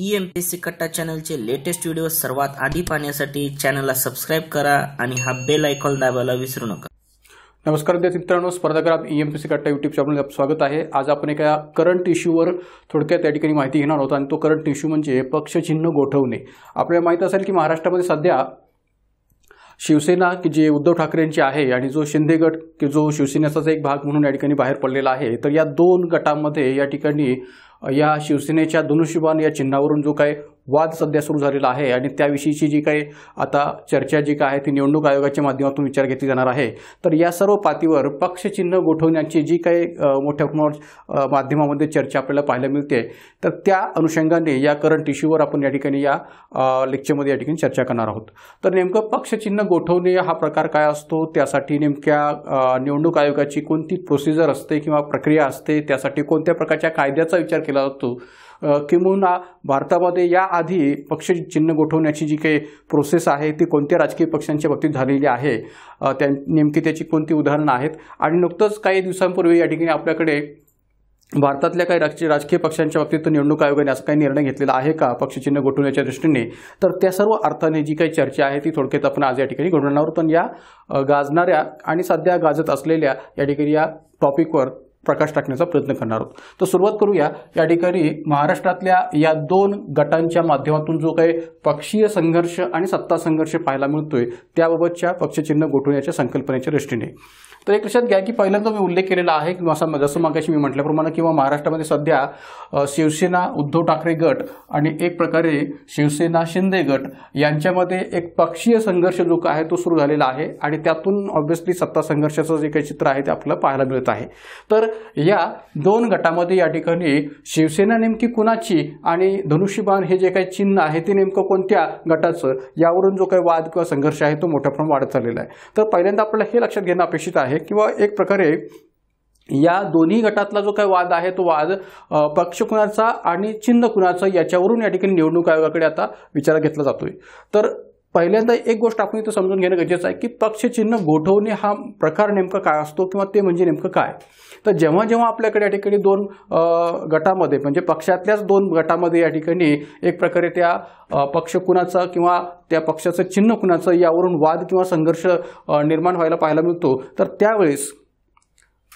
E M P C कट्टा चॅनलचे latest video सर्वात आधी पाहण्यासाठी चॅनलला सबस्क्राईब करा आणि हा बेल आयकॉन दाबायला विसरू नका नमस्कार विद्यार्थी मित्रांनो स्पर्धाकर E e M P C Katta YouTube चॅनलला स्वागत आहे आज आपण एका करंट इश्यूवर थोडक्यात या ठिकाणी माहिती घेणार आहोत आणि तो करंट इश्यू म्हणजे पक्षचिन्ह गोठवणे आपल्याला माहीत असेल की महाराष्ट्रामध्ये सध्या शिवसेना की जे उद्धव ठाकरेंची आहे आणि जो शिंदे गट की जो शिवसेनेचाच एक भाग म्हणून या ठिकाणी बाहेर पडलेला आहे तर या दोन गटांमध्ये या ठिकाणी या शिवसेनेच्या धनुष्यबाण या चिन्हावरून जो काय वाद सध्या सुरू झालेला आहे आणि त्याविषयीची जी काही आता चर्चा जी काय आहे ती निवडणूक आयोगाच्या माध्यमातून विचार घेतली जाणार आहे तर या सर्व पातळीवर पक्षचिन्ह गोठवण्याची जी काही मोठ्या प्रमाणात माध्यमामध्ये चर्चा आपल्याला पाहायला मिळते तर त्या अनुषंगाने या करंट इश्यूवर आपण या ठिकाणी या लेक्चरमध्ये या ठिकाणी चर्चा करणार आहोत तर नेमकं पक्षचिन्ह गोठवणे हा प्रकार काय असतो त्यासाठी नेमक्या निवडणूक आयोगाची कोणती प्रोसिजर असते किंवा प्रक्रिया असते त्यासाठी कोणत्या प्रकारच्या कायद्याचा विचार केला जातो किंबहुना भारतामध्ये याआधी पक्ष चिन्ह गोठवण्याची जी काही प्रोसेस आहे ती कोणत्या राजकीय पक्षांच्या बाबतीत झालेली आहे त्या नेमकी त्याची कोणती उदाहरणं आहेत आणि नुकतंच काही दिवसांपूर्वी या ठिकाणी आपल्याकडे भारतातल्या काही राजकीय राजकीय पक्षांच्या बाबतीत निवडणूक आयोगाने असा काही निर्णय घेतलेला आहे का पक्षचिन्ह गोठवण्याच्या दृष्टीने तर त्या सर्व अर्थाने जी काही चर्चा आहे ती थोडक्यात आपण आज या ठिकाणी घडवणार पण या गाजणाऱ्या आणि सध्या गाजत असलेल्या या ठिकाणी या टॉपिकवर प्रकाश टाकण्याचा प्रयत्न करणार आहोत तर सुरुवात करूया या ठिकाणी महाराष्ट्रातल्या या दोन गटांच्या माध्यमातून जो काही पक्षीय संघर्ष आणि सत्ता संघर्ष पाहायला मिळतोय त्याबाबतच्या पक्षचिन्ह गोठवण्याच्या संकल्पनेच्या दृष्टीने तर एक लक्षात घ्या की पहिल्यांदा मी उल्लेख केलेला आहे की असा जसं मागाशी मी म्हटल्याप्रमाणे किंवा महाराष्ट्रामध्ये सध्या शिवसेना उद्धव ठाकरे गट आणि एक प्रकारे शिवसेना शिंदे गट यांच्यामध्ये एक पक्षीय संघर्ष जो काय तो सुरू झालेला आहे आणि त्यातून ऑब्व्हियसली सत्ता संघर्षाचं जे काही चित्र आहे ते आपल्याला पाहायला मिळत आहे तर या दोन गटामध्ये या ठिकाणी शिवसेना नेमकी कुणाची आणि धनुष्यबाण हे जे काही चिन्ह आहे ते नेमकं कोणत्या गटाचं यावरून जो काही वाद किंवा संघर्ष आहे तो मोठ्या प्रमाणात वाढत चाललेला आहे तर पहिल्यांदा आपल्याला हे लक्षात घेणं अपेक्षित आहे किंवा एक प्रकारे या दोन्ही गटातला जो काही वाद आहे तो वाद पक्ष कुणाचा आणि चिन्ह कुणाचा याच्यावरून या ठिकाणी निवडणूक आयोगाकडे आता विचार घेतला जातोय तर पहिल्यांदा एक गोष्ट आपण इथं समजून घेणं गरजेचं आहे की पक्षचिन्ह गोठवणे हा प्रकार नेमका काय असतो किंवा ते म्हणजे नेमकं काय तर जेव्हा जेव्हा आपल्याकडे या ठिकाणी दोन गटामध्ये म्हणजे पक्षातल्याच दोन गटामध्ये या ठिकाणी एक प्रकारे त्या पक्ष कुणाचा किंवा त्या पक्षाचं चिन्ह कुणाचं यावरून वाद किंवा संघर्ष निर्माण व्हायला पाहायला मिळतो तर त्यावेळेस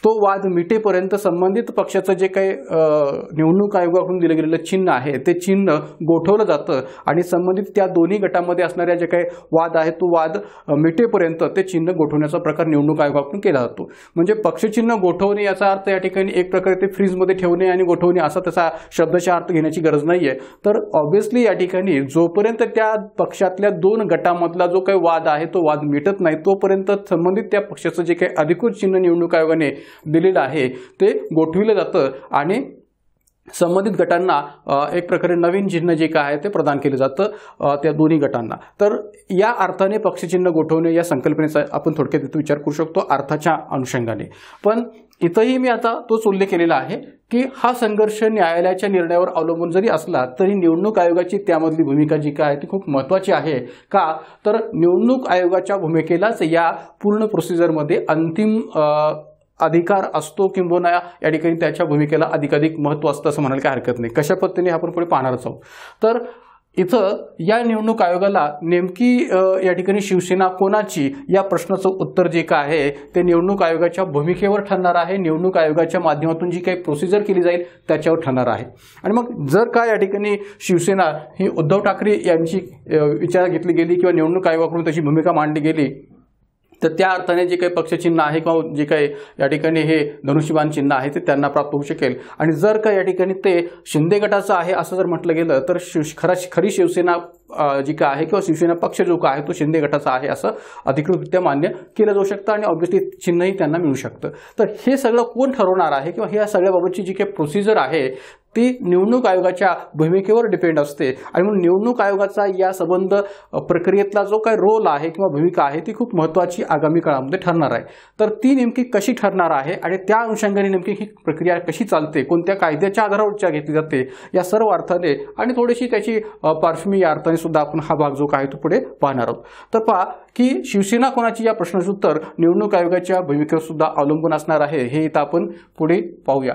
तो वाद मिटेपर्यंत संबंधित पक्षाचं जे काही निवडणूक आयोगाकडून दिलं गेलेलं चिन्ह आहे ते चिन्ह गोठवलं जातं आणि संबंधित त्या दोन्ही गटामध्ये असणाऱ्या जे काही वाद आहे तो वाद मिटेपर्यंत ते चिन्ह गोठवण्याचा प्रकार निवडणूक आयोगाकडून केला जातो म्हणजे पक्षचिन्ह गोठवणे याचा अर्थ या ठिकाणी एक प्रकारे ते फ्रीजमध्ये ठेवणे आणि गोठवणे असा तसा शब्दाचा अर्थ घेण्याची गरज नाही आहे तर ऑब्व्हियसली या ठिकाणी जोपर्यंत त्या पक्षातल्या दोन गटामधला जो काही वाद आहे तो वाद मिटत नाही तोपर्यंत संबंधित त्या पक्षाचं जे काही अधिकृत चिन्ह निवडणूक आयोगाने दिलेलं आहे ते गोठविलं जातं आणि संबंधित गटांना एक प्रकारे नवीन चिन्ह जे काय आहे ते प्रदान केलं जातं त्या दोन्ही गटांना तर या अर्थाने पक्षचिन्ह गोठवणे या संकल्पनेचा आपण थोडक्यात इथं विचार करू शकतो अर्थाच्या अनुषंगाने पण इथंही मी आता तोच उल्लेख केलेला आहे की हा संघर्ष न्यायालयाच्या निर्णयावर अवलंबून जरी असला तरी निवडणूक आयोगाची त्यामधली भूमिका जी काय आहे ती खूप महत्वाची आहे का तर निवडणूक आयोगाच्या भूमिकेलाच या पूर्ण प्रोसिजरमध्ये अंतिम अधिकार असतो किंबहुना या ठिकाणी त्याच्या भूमिकेला अधिकाधिक महत्त्व असतं असं म्हणायला काय हरकत नाही कशा पद्धतीने आपण पुढे पाहणारच आहोत तर इथं या निवडणूक आयोगाला नेमकी या ठिकाणी शिवसेना कोणाची या प्रश्नाचं उत्तर जे काय आहे ते निवडणूक आयोगाच्या भूमिकेवर ठरणार आहे निवडणूक आयोगाच्या माध्यमातून जी काही प्रोसिजर केली जाईल त्याच्यावर ठरणार आहे आणि मग जर का या ठिकाणी शिवसेना ही उद्धव ठाकरे यांची विचार घेतली गेली किंवा निवडणूक आयोगाकडून त्याची भूमिका मांडली गेली तर त्या अर्थाने जे काही पक्षचिन्ह आहे किंवा जे काही या ठिकाणी हे धनुष्यबान चिन्ह आहे ते त्यांना प्राप्त होऊ शकेल आणि जर का या ठिकाणी ते शिंदे गटाचं आहे असं जर म्हटलं गेलं तर खरा खरी शिवसेना जी काय आहे किंवा शिवसेना पक्ष जो का आहे तो शिंदे गटाचा आहे असं अधिकृतरित्या मान्य केलं जाऊ शकतं आणि ऑब्व्हियसली चिन्हही त्यांना मिळू शकतं तर हे सगळं कोण ठरवणार आहे किंवा ह्या सगळ्याबाबतची जी काही प्रोसिजर आहे ती निवडणूक आयोगाच्या भूमिकेवर डिपेंड असते आणि म्हणून निवडणूक आयोगाचा या संबंध प्रक्रियेतला जो काही रोल आहे किंवा भूमिका आहे ती खूप महत्त्वाची आगामी काळामध्ये ठरणार आहे तर ती नेमकी कशी ठरणार आहे आणि त्या अनुषंगाने नेमकी ही प्रक्रिया कशी चालते कोणत्या कायद्याच्या आधारावर उच्चार घेतली जाते या सर्व अर्थाने आणि थोडीशी त्याची पार्श्वमी या अर्थाने सुद्धा आपण हा भाग जो काय तो पुढे पाहणार आहोत तर पहा की शिवसेना कोणाची या प्रश्नाचं उत्तर निवडणूक आयोगाच्या भूमिकेवर सुद्धा अवलंबून असणार आहे हे इथं आपण पुढे पाहूया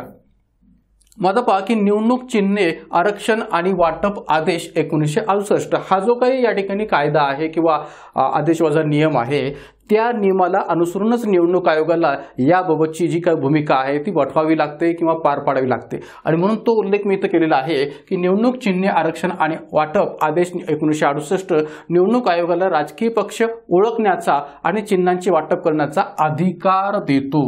मदपा की निवडणूक चिन्हे आरक्षण आणि वाटप आदेश एकोणीसशे अडुसष्ट हा जो काही या ठिकाणी कायदा आहे किंवा आदेश वजा नियम आहे त्या नियमाला अनुसरूनच निवडणूक आयोगाला याबाबतची जी काही भूमिका आहे ती वठवावी लागते किंवा पार पाडावी लागते आणि म्हणून तो उल्लेख मी इथं केलेला आहे की निवडणूक चिन्हे आरक्षण आणि वाटप आदेश एकोणीसशे अडुसष्ट निवडणूक आयोगाला राजकीय पक्ष ओळखण्याचा आणि चिन्हांचे वाटप करण्याचा अधिकार देतो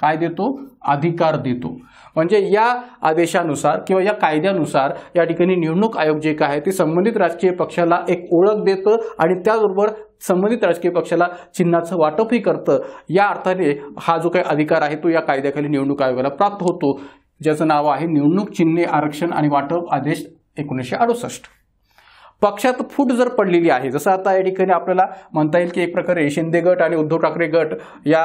काय देतो अधिकार देतो म्हणजे या आदेशानुसार किंवा या कायद्यानुसार या ठिकाणी निवडणूक आयोग जे काय आहे ते संबंधित राजकीय पक्षाला एक ओळख देतं आणि त्याचबरोबर संबंधित राजकीय पक्षाला चिन्हाचं वाटपही करतं या अर्थाने हा जो काही अधिकार आहे तो या कायद्याखाली निवडणूक आयोगाला प्राप्त होतो ज्याचं नाव आहे निवडणूक चिन्हे आरक्षण आणि वाटप आदेश एकोणीसशे अडुसष्ट पक्षात फूट जर पडलेली आहे जसं आता या ठिकाणी आपल्याला म्हणता येईल की एक प्रकारे शिंदे गट आणि उद्धव ठाकरे गट या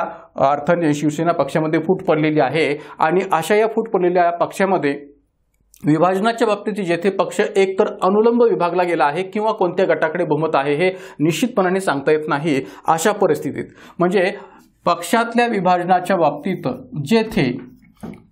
अर्थाने शिवसेना पक्षामध्ये फूट पडलेली आहे आणि अशा या फूट पडलेल्या पक्षामध्ये विभाजनाच्या बाबतीत जेथे पक्ष एकतर अनुलंब विभागला गेला आहे किंवा कोणत्या गटाकडे बहुमत आहे हे निश्चितपणाने सांगता येत नाही अशा परिस्थितीत म्हणजे पक्षातल्या विभाजनाच्या बाबतीत जेथे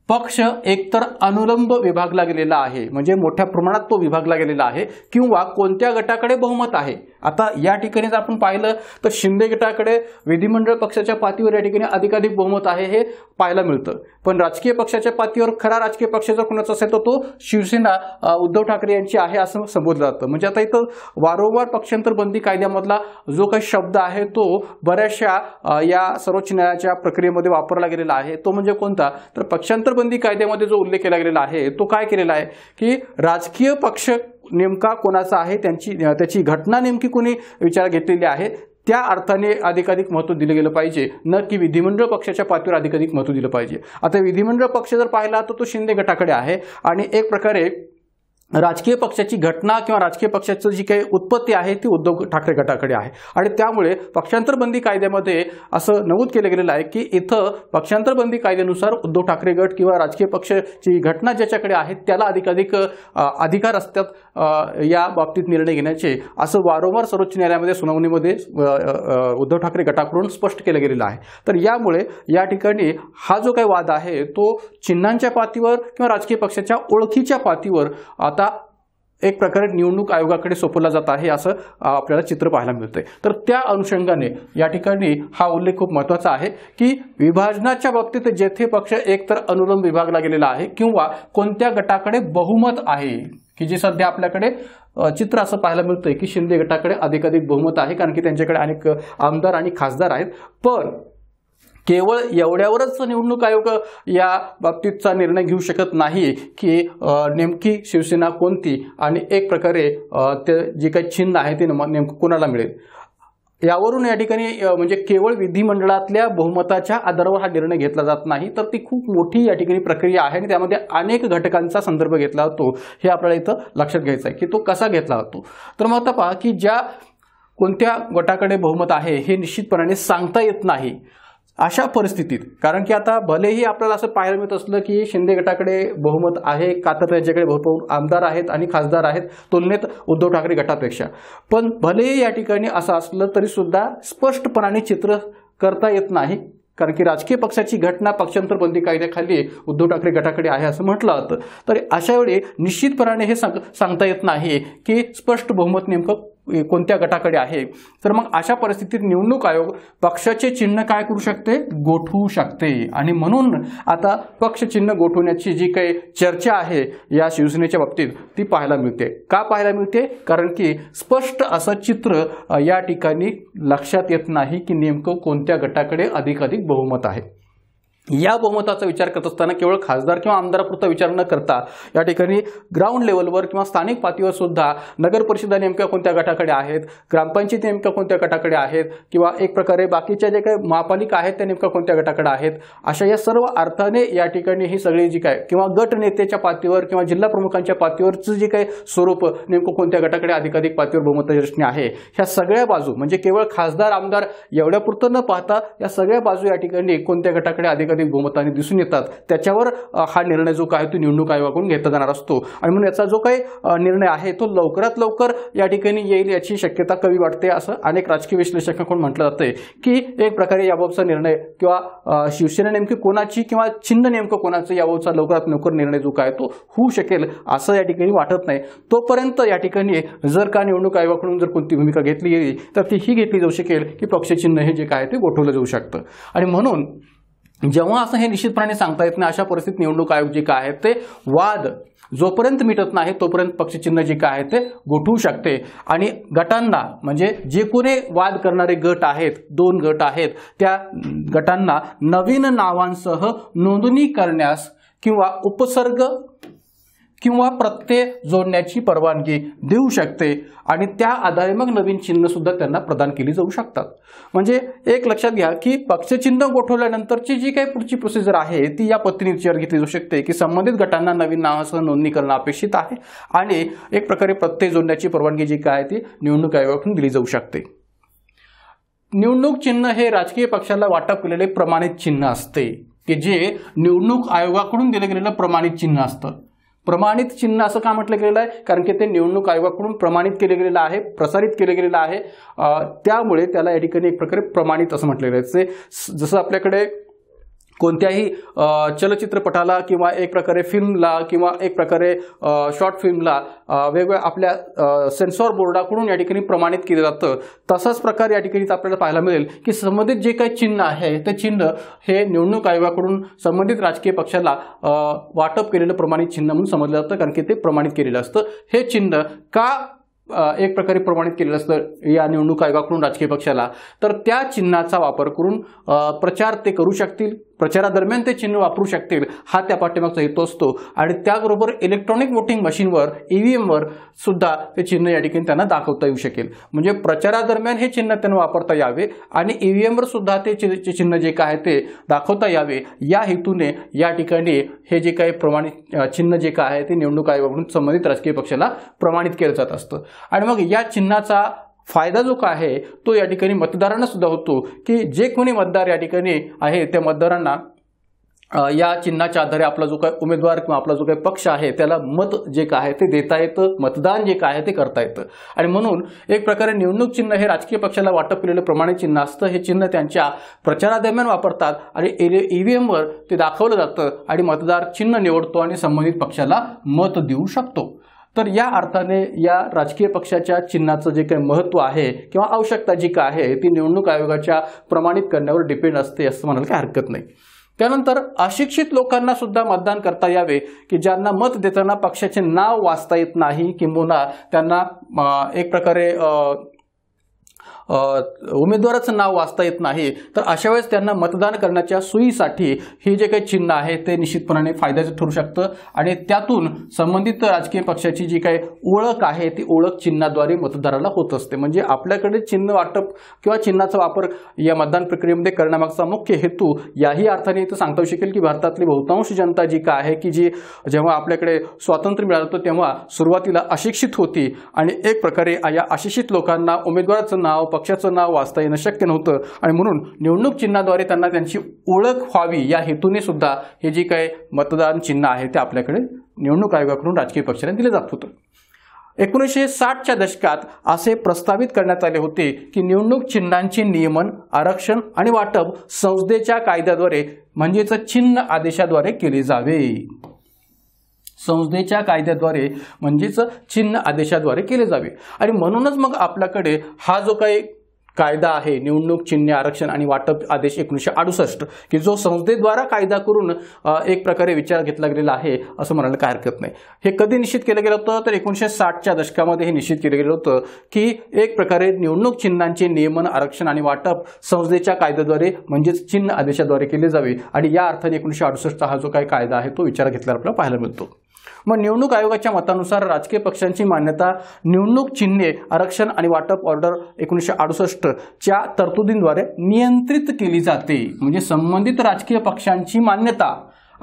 पक्ष एकतर अनुलंब विभागला गेलेला आहे म्हणजे मोठ्या प्रमाणात तो विभागला गेलेला आहे किंवा कोणत्या गटाकडे बहुमत आहे आता या ठिकाणी जर आपण पाहिलं तर शिंदे गटाकडे विधिमंडळ पक्षाच्या पातीवर या ठिकाणी अधिकाधिक बहुमत आहे हे पाहायला मिळतं पण राजकीय पक्षाच्या पातळीवर खरा राजकीय पक्ष जर कोणाचा असेल तर तो शिवसेना उद्धव ठाकरे यांची आहे असं संबोधलं जातं म्हणजे आता इथं वारंवार पक्षांतर बंदी कायद्यामधला जो काही शब्द आहे तो बऱ्याचशा या सर्वोच्च न्यायालयाच्या प्रक्रियेमध्ये वापरला गेलेला आहे तो म्हणजे कोणता तर पक्षांतर बंदी कायद्यामध्ये जो उल्लेख केला गेलेला आहे तो काय केलेला आहे की राजकीय पक्ष नेमका कोणाचा आहे त्यांची त्याची घटना नेमकी कोणी विचार घेतलेली आहे त्या अर्थाने अधिकाधिक महत्त्व दिलं गेलं पाहिजे न की विधिमंडळ पक्षाच्या पातळीवर अधिकाधिक महत्त्व दिलं पाहिजे आता विधिमंडळ पक्ष जर पाहिला तर तो शिंदे गटाकडे आहे आणि एक प्रकारे राजकीय पक्षाची घटना किंवा राजकीय पक्षाचं जी काही उत्पत्ती आहे ती उद्धव ठाकरे गटाकडे आहे आणि त्यामुळे पक्षांतरबंदी कायद्यामध्ये असं नमूद केलं गेलेलं आहे की इथं पक्षांतरबंदी कायद्यानुसार उद्धव ठाकरे गट किंवा राजकीय पक्षाची घटना ज्याच्याकडे आहे त्याला अधिकाधिक अधिकार असतात या बाबतीत निर्णय घेण्याचे असं वारंवार सर्वोच्च न्यायालयामध्ये सुनावणीमध्ये उद्धव ठाकरे गटाकडून स्पष्ट केलं गेलेलं आहे तर यामुळे या ठिकाणी हा जो काही वाद आहे तो चिन्हांच्या पातीवर किंवा राजकीय पक्षाच्या ओळखीच्या पातीवर आता आता एक प्रकारे निवडणूक आयोगाकडे सोपवला जात आहे असं आपल्याला चित्र पाहायला मिळतंय तर त्या अनुषंगाने या ठिकाणी हा उल्लेख खूप महत्त्वाचा आहे की विभाजनाच्या बाबतीत जेथे पक्ष एकतर अनुलम विभागला गेलेला आहे किंवा कोणत्या गटाकडे बहुमत आहे की जे सध्या आपल्याकडे चित्र असं पाहायला मिळतंय की शिंदे गटाकडे अधिकाधिक बहुमत आहे कारण की त्यांच्याकडे अनेक आमदार आणि खासदार आहेत पण केवळ एवढ्यावरच निवडणूक आयोग या बाबतीतचा निर्णय घेऊ शकत नाही की नेमकी शिवसेना कोणती आणि एक प्रकारे ते जे काही चिन्ह आहे ते नेमकं कोणाला मिळेल यावरून या ठिकाणी म्हणजे केवळ विधिमंडळातल्या बहुमताच्या आधारावर हा निर्णय घेतला जात नाही तर ती खूप मोठी या ठिकाणी प्रक्रिया आहे आणि त्यामध्ये अनेक घटकांचा संदर्भ घेतला जातो हे आपल्याला इथं लक्षात घ्यायचं आहे की तो कसा घेतला जातो तर मग आता पहा की ज्या कोणत्या गटाकडे बहुमत आहे हे निश्चितपणाने सांगता येत नाही अशा परिस्थितीत कारण की आता भलेही आपल्याला असं पाहायला मिळत असलं की शिंदे गटाकडे बहुमत आहे कातर तर त्यांच्याकडे भरपूर आमदार आहेत आणि खासदार आहेत तुलनेत उद्धव ठाकरे गटापेक्षा पण भलेही या ठिकाणी असं असलं तरीसुद्धा स्पष्टपणाने चित्र करता येत नाही कारण की राजकीय पक्षाची घटना पक्षांतर बंदी कायद्याखाली उद्धव ठाकरे गटाकडे आहे असं म्हटलं जातं तर अशावेळी निश्चितपणाने हे सांग सांगता येत नाही की स्पष्ट बहुमत नेमकं कोणत्या गटाकडे आहे तर मग अशा परिस्थितीत निवडणूक आयोग पक्षाचे चिन्ह काय करू शकते गोठवू शकते आणि म्हणून आता पक्ष चिन्ह गोठवण्याची जी काही चर्चा आहे या शिवसेनेच्या बाबतीत ती पाहायला मिळते का पाहायला मिळते कारण की स्पष्ट असं चित्र या ठिकाणी लक्षात येत नाही की नेमकं कोणत्या गटाकडे अधिकाधिक बहुमत आहे या बहुमताचा विचार करत असताना केवळ खासदार किंवा आमदारापुरता विचार न करता या ठिकाणी ग्राउंड लेवलवर किंवा स्थानिक पातळीवर सुद्धा नगर परिषदा नेमक्या कोणत्या गटाकडे आहेत ग्रामपंचायती नेमक्या कोणत्या गटाकडे आहेत किंवा एक प्रकारे बाकीच्या जे काही महापालिका आहेत त्या नेमक्या कोणत्या गटाकडे आहेत अशा या सर्व अर्थाने या ठिकाणी ही सगळी जी काय किंवा गट नेत्याच्या पातळीवर किंवा जिल्हा प्रमुखांच्या पातळीवरचं जे काही स्वरूप नेमकं कोणत्या गटाकडे अधिकाधिक पातळीवर बहुमताची रचना आहे ह्या सगळ्या बाजू म्हणजे केवळ खासदार आमदार एवढ्यापुरतं न पाहता या सगळ्या बाजू या ठिकाणी कोणत्या गटाकडे अधिक ठिकाणी बहुमताने दिसून येतात त्याच्यावर हा निर्णय जो काय तो निवडणूक आयोगाकडून घेतला जाणार असतो आणि म्हणून याचा जो काही निर्णय आहे तो लवकरात लवकर या ठिकाणी येईल याची शक्यता कमी वाटते असं अनेक राजकीय विश्लेषकांकडून म्हटलं जातंय की एक प्रकारे याबाबतचा निर्णय किंवा शिवसेना नेमकी कोणाची किंवा चिन्ह नेमकं कोणाचं याबाबतचा लवकरात लवकर निर्णय जो काय तो होऊ शकेल असं या ठिकाणी वाटत नाही तोपर्यंत या ठिकाणी जर का निवडणूक आयोगाकडून जर कोणती भूमिका घेतली गेली तर ती ही घेतली जाऊ शकेल की पक्षचिन्ह हे जे काय ते गोठवलं जाऊ शकतं आणि म्हणून जेव्हा असं हे निश्चितपणे सांगता येत नाही अशा परिस्थितीत निवडणूक आयोग जे काय आहे ते वाद जोपर्यंत मिटत नाही तोपर्यंत पक्षचिन्ह जे काय आहे ते गोठवू शकते आणि गटांना म्हणजे जे कोणी वाद करणारे गट आहेत दोन गट आहेत त्या गटांना नवीन नावांसह नोंदणी करण्यास किंवा उपसर्ग किंवा प्रत्यय जोडण्याची परवानगी देऊ शकते आणि त्या आधारे मग नवीन सुद्धा त्यांना प्रदान केली जाऊ शकतात म्हणजे एक लक्षात घ्या की पक्षचिन्ह गोठवल्यानंतरची जी काही पुढची प्रोसिजर आहे ती या पद्धतीने विचार घेतली जाऊ शकते की संबंधित गटांना नवीन नावासह नोंदणी करणं अपेक्षित आहे आणि एक प्रकारे प्रत्यय जोडण्याची परवानगी जी काय ती निवडणूक आयोगाकडून दिली जाऊ शकते निवडणूक चिन्ह हे राजकीय पक्षाला वाटप केलेले प्रमाणित चिन्ह असते की जे निवडणूक आयोगाकडून दिलं गेलेलं प्रमाणित चिन्ह असतं प्रमाणित चिन्ह असं का म्हटलं गेलेलं आहे कारण की ते निवडणूक आयोगाकडून प्रमाणित केले गेलेलं आहे प्रसारित केले गेलेलं आहे त्यामुळे त्याला या ठिकाणी एक प्रकारे प्रमाणित असं म्हटलेलं आहे जसं आपल्याकडे कोणत्याही चलचित्रपटाला किंवा एक प्रकारे फिल्मला किंवा एक प्रकारे शॉर्ट फिल्मला वेगवेगळ्या आपल्या सेन्सॉर बोर्डाकडून या ठिकाणी प्रमाणित केलं जातं तसाच प्रकार या ठिकाणी आपल्याला पाहायला मिळेल की संबंधित जे काही चिन्ह आहे ते चिन्ह हे निवडणूक आयोगाकडून संबंधित राजकीय पक्षाला वाटप केलेलं प्रमाणित चिन्ह म्हणून समजलं जातं कारण की ते प्रमाणित केलेलं असतं हे चिन्ह का एक प्रकारे प्रमाणित केलेलं असतं या निवडणूक आयोगाकडून राजकीय पक्षाला तर त्या चिन्हाचा वापर करून प्रचार ते करू शकतील प्रचारादरम्यान ते चिन्ह वापरू शकतील हा त्या पाठीमागचा हेतू असतो आणि त्याबरोबर इलेक्ट्रॉनिक वोटिंग मशीनवर ई व्ही एमवर सुद्धा ते चिन्ह या ठिकाणी त्यांना दाखवता येऊ शकेल म्हणजे प्रचारादरम्यान हे चिन्ह त्यांना वापरता यावे आणि ई e व्ही एमवर सुद्धा ते चिन्ह जे काय ते दाखवता यावे या हेतूने या ठिकाणी हे जे काही प्रमाणित चिन्ह जे काय आहे ते निवडणूक आयोगाकडून संबंधित राजकीय पक्षाला प्रमाणित केलं जात असतं आणि मग या चिन्हाचा फायदा जो काय आहे तो या ठिकाणी मतदारांना सुद्धा होतो की जे कोणी मतदार या ठिकाणी आहे त्या मतदारांना या चिन्हाच्या आधारे आपला जो काय उमेदवार किंवा आपला जो काही पक्ष आहे त्याला मत जे काय आहे ते देता येतं मतदान जे काय आहे ते करता येतं आणि म्हणून एक प्रकारे निवडणूक चिन्ह हे राजकीय पक्षाला वाटप केलेलं प्रमाणे चिन्ह असतं हे चिन्ह त्यांच्या प्रचारादरम्यान वापरतात आणि ईव्हीएमवर ई ते दाखवलं जातं आणि मतदार चिन्ह निवडतो आणि संबंधित पक्षाला मत देऊ शकतो तर या अर्थाने या राजकीय पक्षाच्या चिन्हाचं जे काही महत्त्व आहे किंवा आवश्यकता जी काय आहे ती निवडणूक आयोगाच्या प्रमाणित करण्यावर डिपेंड असते असं म्हणायला काही हरकत नाही त्यानंतर अशिक्षित लोकांना सुद्धा मतदान करता यावे की ज्यांना मत देताना पक्षाचे नाव वाचता येत नाही किंबहुना त्यांना एक प्रकारे उमेदवाराचं नाव वाचता येत नाही तर अशा वेळेस त्यांना मतदान करण्याच्या सोयीसाठी हे जे काही चिन्ह आहे ते निश्चितपणाने फायद्याचं ठरू शकतं आणि त्यातून संबंधित राजकीय पक्षाची जी काही ओळख आहे ती ओळख चिन्हाद्वारे मतदाराला होत असते म्हणजे आपल्याकडे चिन्ह वाटप किंवा चिन्हाचा वापर या मतदान प्रक्रियेमध्ये करण्यामागचा मुख्य हेतू याही अर्थाने इथं सांगता येऊ शकेल की भारतातली बहुतांश जनता जी काय आहे की जी जेव्हा आपल्याकडे स्वातंत्र्य मिळालं होतं तेव्हा सुरुवातीला अशिक्षित होती आणि एक प्रकारे या अशिक्षित लोकांना उमेदवाराचं नाव पक्षाचं नाव वाचता येणं शक्य नव्हतं आणि म्हणून निवडणूक चिन्हाद्वारे त्यांना त्यांची ओळख व्हावी या हेतूने सुद्धा हे जे काही मतदान चिन्ह आहे ते आपल्याकडे निवडणूक आयोगाकडून राजकीय पक्षाने दिलं जात होतं एकोणीसशे साठच्या दशकात असे प्रस्तावित करण्यात आले होते की निवडणूक चिन्हांचे नियमन आरक्षण आणि वाटप संसदेच्या कायद्याद्वारे म्हणजेच चिन्ह आदेशाद्वारे केले जावे संसदेच्या कायद्याद्वारे म्हणजेच चिन्ह आदेशाद्वारे केले जावे आणि म्हणूनच मग आपल्याकडे हा जो काही कायदा आहे निवडणूक चिन्ह आरक्षण आणि वाटप आदेश एकोणीसशे अडुसष्ट की जो संसदेद्वारा कायदा करून एक प्रकारे विचार घेतला गेलेला आहे असं म्हणायला काय हरकत नाही हे कधी निश्चित केलं गेलं होतं तर एकोणीसशे साठच्या दशकामध्ये हे निश्चित केलं गेलं होतं की एक प्रकारे निवडणूक चिन्हांचे नियमन आरक्षण आणि वाटप संस्थेच्या कायद्याद्वारे म्हणजेच चिन्ह आदेशाद्वारे केले जावे आणि या अर्थाने एकोणीसशे अडुसष्टचा हा जो काही कायदा आहे तो विचार घेतल्यावर आपल्याला पाहायला मिळतो मग निवडणूक आयोगाच्या मतानुसार राजकीय पक्षांची मान्यता निवडणूक चिन्हे आरक्षण आणि वाटप ऑर्डर एकोणीसशे अडुसष्टच्या तरतुदींद्वारे नियंत्रित केली जाते म्हणजे संबंधित राजकीय पक्षांची मान्यता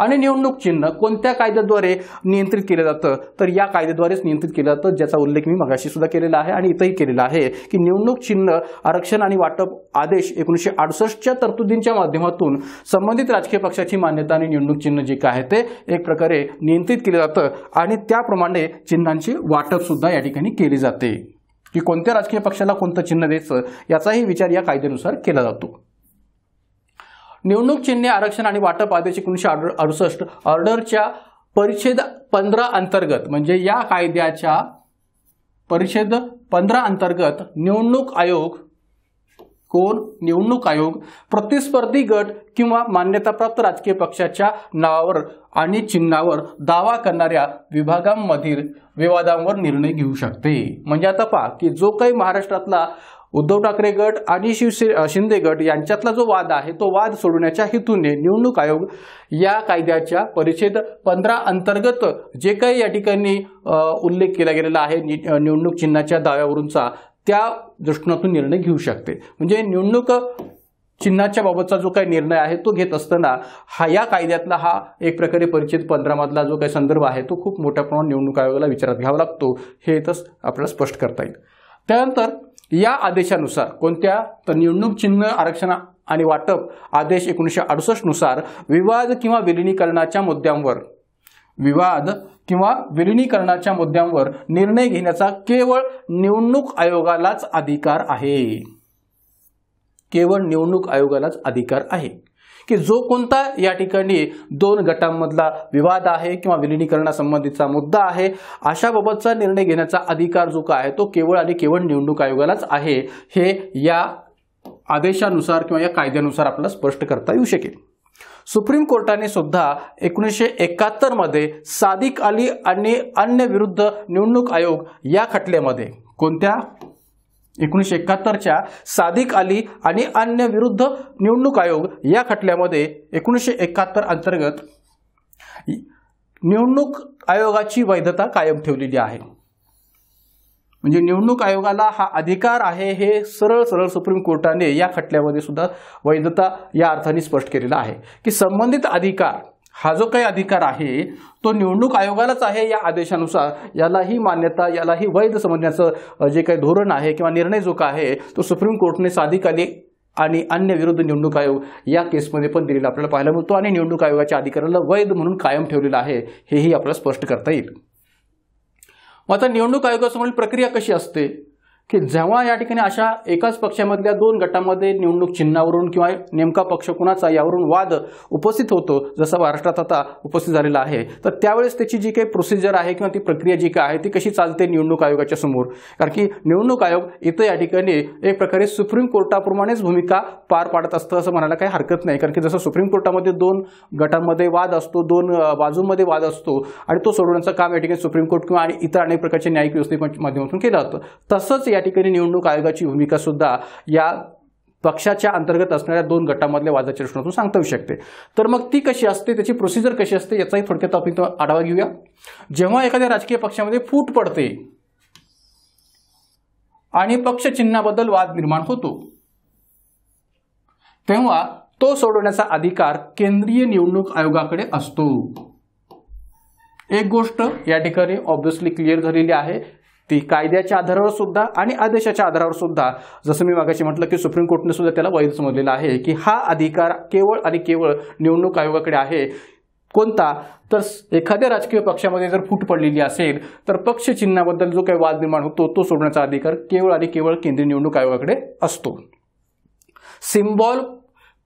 आणि निवडणूक चिन्ह कोणत्या कायद्याद्वारे नियंत्रित केलं जातं तर या कायद्याद्वारेच नियंत्रित केलं जातं ज्याचा उल्लेख मी मगाशी सुद्धा केलेला आहे आणि इथंही केलेला आहे की निवडणूक चिन्ह आरक्षण आणि वाटप आदेश एकोणीसशे अडुसष्टच्या तरतुदींच्या माध्यमातून संबंधित राजकीय पक्षाची मान्यता आणि निवडणूक चिन्ह जे काय आहे ते एक प्रकारे नियंत्रित केलं जातं आणि त्याप्रमाणे चिन्हांची वाटप सुद्धा या ठिकाणी केली जाते की कोणत्या राजकीय पक्षाला कोणतं चिन्ह द्यायचं याचाही विचार या कायद्यानुसार केला जातो निवडणूक चिन्हे आरक्षण आणि वाटप आदेश एकोणीसशे अडुसष्ट ऑर्डरच्या परिच्छेद पंधरा अंतर्गत म्हणजे या कायद्याच्या परिच्छेद पंधरा अंतर्गत निवडणूक आयोग कोण निवडणूक आयोग प्रतिस्पर्धी गट किंवा मान्यताप्राप्त राजकीय पक्षाच्या नावावर आणि चिन्हावर दावा करणाऱ्या विभागांमधील विवादांवर निर्णय घेऊ शकते म्हणजे आता पहा की जो काही महाराष्ट्रातला उद्धव ठाकरे गट आणि शिवसे शिंदे गट यांच्यातला जो वाद आहे तो वाद सोडवण्याच्या हेतूने निवडणूक आयोग या कायद्याच्या परिषद पंधरा अंतर्गत जे काही या ठिकाणी उल्लेख केला गेलेला आहे निवडणूक चिन्हाच्या दाव्यावरूनचा त्या दृष्टीनातून निर्णय घेऊ शकते म्हणजे निवडणूक चिन्हाच्या बाबतचा जो काही निर्णय आहे तो घेत असताना हा या कायद्यातला हा एक प्रकारे परिचित पंधरामधला जो काही संदर्भ आहे तो खूप मोठ्या प्रमाणात निवडणूक आयोगाला विचारात घ्यावा लागतो हे तस आपल्याला स्पष्ट करता येईल त्यानंतर या आदेशानुसार कोणत्या तर निवडणूक चिन्ह आरक्षण आणि वाटप आदेश एकोणीसशे नुसार विवाद किंवा विलिनीकरणाच्या मुद्द्यांवर विवाद किंवा विलिनीकरणाच्या मुद्द्यांवर निर्णय घेण्याचा केवळ निवडणूक आयोगालाच अधिकार आहे केवळ निवडणूक आयोगालाच अधिकार आहे की जो कोणता या ठिकाणी दोन गटांमधला विवाद आहे किंवा विलिनीकरणासंबंधीचा मुद्दा आहे अशाबाबतचा निर्णय घेण्याचा अधिकार जो का आहे तो केवळ आणि केवळ निवडणूक आयोगालाच आहे हे या आदेशानुसार किंवा या कायद्यानुसार आपल्याला स्पष्ट करता येऊ शकेल सुप्रीम कोर्टाने सुद्धा एकोणीसशे एकाहत्तरमध्ये सादिक अली आणि अन्य विरुद्ध निवडणूक आयोग या खटल्यामध्ये कोणत्या एकोणीसशे एकाहत्तरच्या सादिक अली आणि अन्य विरुद्ध निवडणूक आयोग या खटल्यामध्ये एकोणीसशे एकाहत्तर अंतर्गत निवडणूक आयोगाची वैधता कायम ठेवलेली आहे म्हणजे निवडणूक आयोगाला हा अधिकार आहे हे सरळ सरळ सुप्रीम कोर्टाने या खटल्यामध्ये सुद्धा वैधता या अर्थाने स्पष्ट केलेला आहे की संबंधित अधिकार हा जो काही अधिकार आहे तो निवडणूक आयोगालाच आहे या आदेशानुसार यालाही मान्यता यालाही वैध समजण्याचं जे काही धोरण आहे किंवा निर्णय जो का आहे तो सुप्रीम कोर्टने साधिकाली आणि अन्य विरुद्ध निवडणूक आयोग या केसमध्ये पण दिलेला आपल्याला पाहायला मिळतो आणि निवडणूक आयोगाच्या अधिकाराला वैध म्हणून कायम ठेवलेलं आहे हेही आपल्याला स्पष्ट करता येईल मग आता निवडणूक आयोगासमोर प्रक्रिया कशी असते की जेव्हा या ठिकाणी अशा एकाच पक्षामधल्या दोन गटामध्ये निवडणूक चिन्हावरून किंवा नेमका पक्ष कुणाचा यावरून वाद उपस्थित होतो जसं महाराष्ट्रात आता उपस्थित झालेला आहे तर त्यावेळेस त्याची जी काही प्रोसिजर आहे किंवा ती प्रक्रिया जी काय आहे ती कशी चालते निवडणूक आयोगाच्या समोर कारण की निवडणूक आयोग इथं या ठिकाणी एक प्रकारे सुप्रीम कोर्टाप्रमाणेच भूमिका पार पाडत असतं असं म्हणायला काही हरकत नाही कारण की जसं सुप्रीम कोर्टामध्ये दोन गटांमध्ये वाद असतो दोन बाजूंमध्ये वाद असतो आणि तो सोडवण्याचं काम या ठिकाणी सुप्रीम कोर्ट किंवा आणि इतर अनेक प्रकारच्या न्यायिक व्यवस्थेच्या माध्यमातून केलं जातं तसंच या या ठिकाणी निवडणूक आयोगाची भूमिका सुद्धा या पक्षाच्या अंतर्गत असणाऱ्या दोन गटामधल्या वादाच्या दृष्टीतून सांगता येऊ शकते तर मग ती कशी असते त्याची प्रोसिजर कशी असते याचाही थोडक्यात आपण आढावा घेऊया जेव्हा एखाद्या राजकीय पक्षामध्ये फूट पडते आणि पक्ष चिन्हाबद्दल वाद निर्माण होतो तेव्हा तो सोडवण्याचा अधिकार केंद्रीय निवडणूक आयोगाकडे असतो एक गोष्ट या ठिकाणी ऑब्व्हियसली क्लिअर झालेली आहे ती कायद्याच्या आधारावर सुद्धा आणि आदेशाच्या आधारावर सुद्धा जसं मी मागाशी म्हटलं की सुप्रीम कोर्टने सुद्धा त्याला वैध समजलेला आहे की हा अधिकार केवळ आणि केवळ निवडणूक आयोगाकडे आहे कोणता तर एखाद्या राजकीय पक्षामध्ये जर फूट पडलेली असेल तर पक्ष चिन्हाबद्दल जो काही वाद निर्माण होतो तो सोडण्याचा अधिकार केवळ आणि केवळ केंद्रीय निवडणूक आयोगाकडे असतो symbol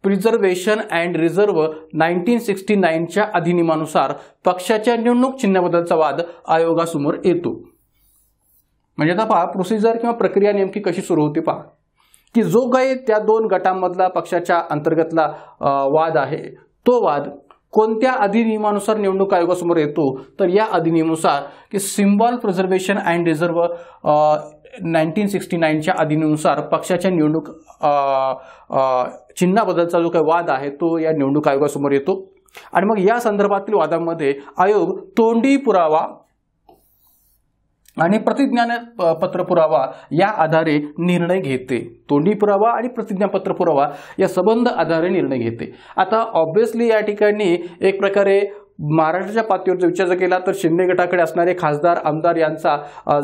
preservation and reserve nineteen sixty नाईनच्या अधिनियमानुसार पक्षाच्या निवडणूक चिन्हाबद्दलचा वाद आयोगासमोर येतो म्हणजे आता पहा प्रोसिजर किंवा प्रक्रिया नेमकी कशी सुरू होती पहा की जो काही त्या दोन गटांमधला पक्षाच्या अंतर्गतला वाद आहे तो वाद कोणत्या अधिनियमानुसार निवडणूक आयोगासमोर येतो तर या अधिनियमानुसार की symbol preservation and reserve nineteen sixty नाईनच्या अधिनियमानुसार पक्षाच्या निवडणूक चिन्हाबद्दलचा जो काही वाद आहे तो या निवडणूक आयोगासमोर येतो आणि मग या संदर्भातील वादामध्ये आयोग तोंडी पुरावा आणि प्रतिज्ञान पत्र पुरावा या आधारे निर्णय घेते तोंडी पुरावा आणि प्रतिज्ञापत्र पुरावा या संबंध आधारे निर्णय घेते आता ऑब्व्हियसली या ठिकाणी एक प्रकारे महाराष्ट्राच्या पातळीवर जर विचार जर केला तर शिंदे गटाकडे असणारे खासदार आमदार यांचा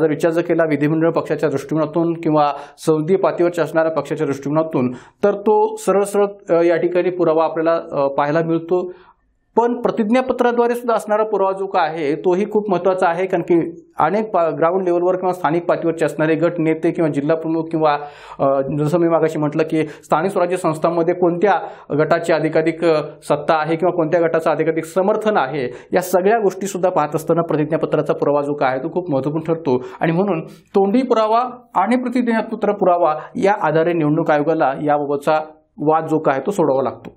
जर विचार जर केला विधिमंडळ पक्षाच्या दृष्टिकोनातून किंवा सौदी पातळीवरच्या असणाऱ्या पक्षाच्या दृष्टिकोनातून तर तो सरळ सरळ या ठिकाणी पुरावा आपल्याला पाहायला मिळतो पण प्रतिज्ञापत्राद्वारे सुद्धा असणारा पुरावा जो का आहे तोही खूप महत्त्वाचा आहे कारण की अनेक पा ग्राउंड लेवलवर किंवा स्थानिक पातळीवरचे असणारे गट नेते किंवा जिल्हा प्रमुख किंवा जसं मी मागाशी म्हटलं की स्थानिक स्वराज्य संस्थांमध्ये कोणत्या गटाची अधिकाधिक सत्ता आहे किंवा कोणत्या गटाचं अधिकाधिक समर्थन आहे या सगळ्या गोष्टीसुद्धा पाहत असताना प्रतिज्ञापत्राचा पुरावा जो का आहे तो खूप महत्त्वपूर्ण ठरतो आणि म्हणून तोंडी पुरावा आणि प्रतिज्ञापत्र पुरावा या आधारे निवडणूक आयोगाला याबाबतचा वाद जो का आहे तो सोडावा लागतो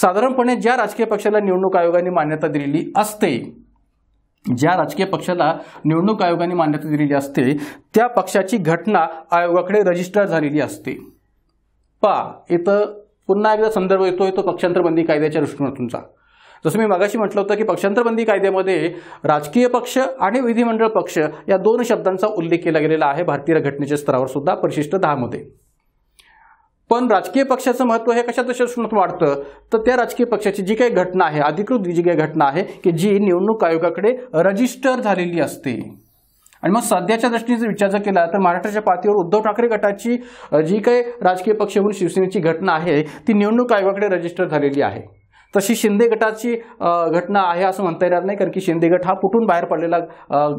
साधारणपणे ज्या राजकीय पक्षाला निवडणूक आयोगाने मान्यता दिलेली असते ज्या राजकीय पक्षाला निवडणूक आयोगाने मान्यता दिलेली असते त्या पक्षाची घटना आयोगाकडे रजिस्टर झालेली असते पा इथं पुन्हा एकदा संदर्भ येतोय तो पक्षांतरबंदी कायद्याच्या दृष्टिकोनातूनचा जसं मी मागाशी म्हटलं होतं की पक्षांतरबंदी कायद्यामध्ये राजकीय पक्ष आणि विधिमंडळ पक्ष या दोन शब्दांचा उल्लेख केला गेलेला आहे भारतीय घटनेच्या स्तरावर सुद्धा परिशिष्ट दहामध्ये पण राजकीय पक्षाचं महत्त्व हे कशा दृष्टीकोनात वाढतं तर त्या राजकीय पक्षाची जी काही घटना आहे अधिकृत जी काही घटना आहे की जी निवडणूक आयोगाकडे रजिस्टर झालेली असते आणि मग सध्याच्या दृष्टीने विचार जर केला तर महाराष्ट्राच्या पातळीवर उद्धव ठाकरे गटाची जी काही राजकीय पक्ष म्हणून शिवसेनेची घटना आहे ती निवडणूक आयोगाकडे रजिस्टर झालेली आहे तशी शिंदे गटाची घटना आहे असं म्हणता येणार नाही कारण की शिंदे गट हा कुठून बाहेर पडलेला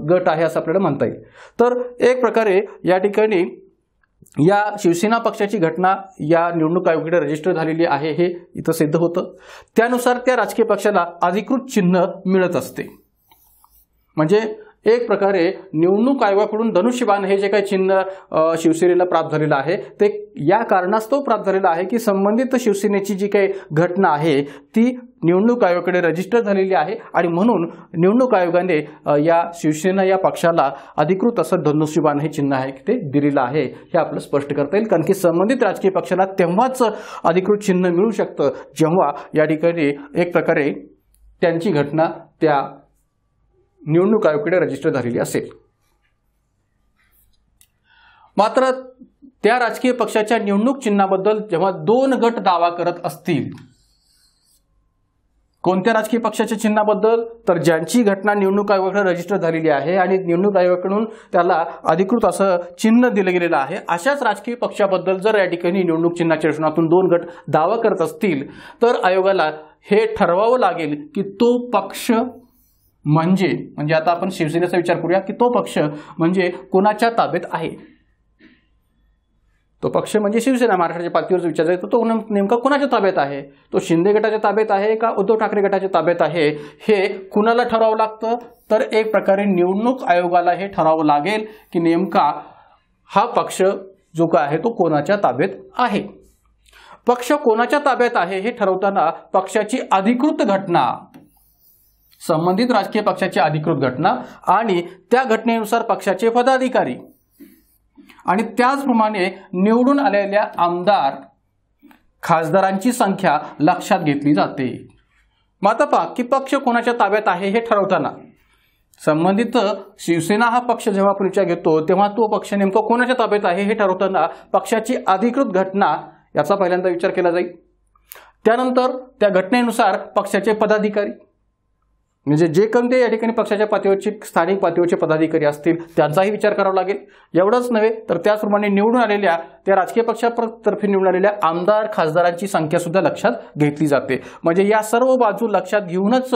गट आहे असं आपल्याला म्हणता येईल तर एक प्रकारे या ठिकाणी या शिवसेना पक्षाची घटना या निवडणूक आयोगाकडे रजिस्टर झालेली आहे हे इथं सिद्ध होतं त्यानुसार त्या राजकीय पक्षाला अधिकृत चिन्ह मिळत असते म्हणजे एक प्रकारे निवडणूक आयोगाकडून धनुष्यबाण हे जे काही चिन्ह शिवसेनेला प्राप्त झालेलं आहे ते या कारणास्तव प्राप्त झालेलं आहे की संबंधित शिवसेनेची जी काही घटना आहे ती निवडणूक आयोगाकडे रजिस्टर झालेली आहे आणि म्हणून निवडणूक आयोगाने या शिवसेना या पक्षाला अधिकृत असं धनुष्यबाण हे चिन्ह आहे ते दिलेलं आहे हे आपलं स्पष्ट करता येईल कारण की संबंधित राजकीय पक्षाला तेव्हाच अधिकृत चिन्ह मिळू शकतं जेव्हा या ठिकाणी एक प्रकारे त्यांची घटना त्या निवडणूक आयोगाकडे रजिस्टर झालेली असेल मात्र त्या राजकीय पक्षाच्या निवडणूक चिन्हाबद्दल जेव्हा दोन गट दावा करत असतील कोणत्या राजकीय पक्षाच्या चिन्हाबद्दल तर ज्यांची घटना निवडणूक आयोगाकडे रजिस्टर झालेली आहे आणि निवडणूक आयोगाकडून त्याला अधिकृत असं चिन्ह दिलं गेलेलं आहे अशाच राजकीय पक्षाबद्दल जर या ठिकाणी निवडणूक चिन्हाच्या रचनातून दोन गट दावा करत असतील तर आयोगाला हे ठरवावं लागेल की तो पक्ष म्हणजे म्हणजे आता आपण शिवसेनेचा विचार करूया की तो पक्ष म्हणजे कोणाच्या ताब्यात आहे तो पक्ष म्हणजे शिवसेना महाराष्ट्राच्या पातळीवर विचार तो तो नेमका कुणाच्या ताब्यात आहे तो शिंदे गटाच्या ताब्यात आहे का उद्धव ठाकरे गटाच्या ताब्यात आहे हे कुणाला ठरवावं लागतं तर एक प्रकारे निवडणूक आयोगाला हे ठरावं लागेल की नेमका हा पक्ष जो का आहे तो कोणाच्या ताब्यात आहे पक्ष कोणाच्या ताब्यात आहे हे ठरवताना पक्षाची अधिकृत घटना संबंधित राजकीय पक्षाची अधिकृत घटना आणि त्या घटनेनुसार पक्षाचे पदाधिकारी आणि त्याचप्रमाणे निवडून आलेल्या आमदार खासदारांची संख्या लक्षात घेतली जाते माता पा पहा की पक्ष कोणाच्या ताब्यात आहे हे ठरवताना संबंधित शिवसेना हा पक्ष जेव्हा परिचय घेतो तेव्हा तो पक्ष नेमकं कोणाच्या ताब्यात आहे हे ठरवताना पक्षाची अधिकृत घटना याचा पहिल्यांदा विचार केला जाईल त्यानंतर त्या घटनेनुसार पक्षाचे पदाधिकारी म्हणजे जे कोणते या ठिकाणी पक्षाच्या पातळीवरचे स्थानिक पातळीवरचे पदाधिकारी असतील त्यांचाही विचार करावा लागेल एवढंच नव्हे तर त्याचप्रमाणे निवडून आलेल्या त्या राजकीय पक्षातर्फे निवडून आलेल्या आमदार खासदारांची सुद्धा लक्षात घेतली जाते म्हणजे या सर्व बाजू लक्षात घेऊनच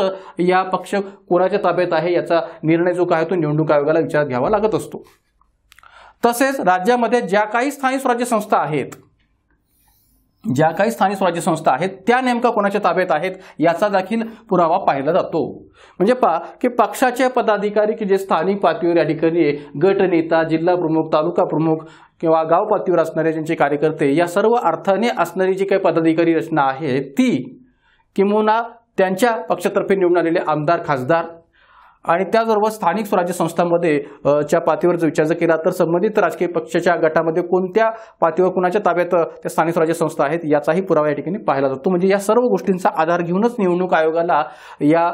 या पक्ष कोणाच्या ताब्यात आहे याचा निर्णय जो काय तो निवडणूक आयोगाला विचारात घ्यावा लागत असतो तसेच राज्यामध्ये ज्या काही स्थानिक स्वराज्य संस्था आहेत ज्या काही स्थानिक स्वराज्य संस्था आहेत त्या नेमका कोणाच्या ताब्यात आहेत याचा देखील पुरावा पाहिला जातो म्हणजे पा की पक्षाचे पदाधिकारी की जे स्थानिक पातळीवर या ठिकाणी गटनेता जिल्हा प्रमुख तालुका प्रमुख किंवा गाव पातळीवर असणारे ज्यांचे कार्यकर्ते या सर्व अर्थाने असणारी जी काही पदाधिकारी रचना आहे ती किंवा त्यांच्या पक्षातर्फे निवडून आलेले आमदार खासदार आणि त्याचबरोबर स्थानिक स्वराज्य संस्थांमध्ये च्या पातळीवर जर विचार केला तर संबंधित राजकीय पक्षाच्या गटामध्ये कोणत्या पातळीवर कुणाच्या ताब्यात त्या स्थानिक स्वराज्य संस्था आहेत याचाही पुरावा या ठिकाणी पाहिला जातो म्हणजे या सर्व गोष्टींचा आधार घेऊनच निवडणूक आयोगाला या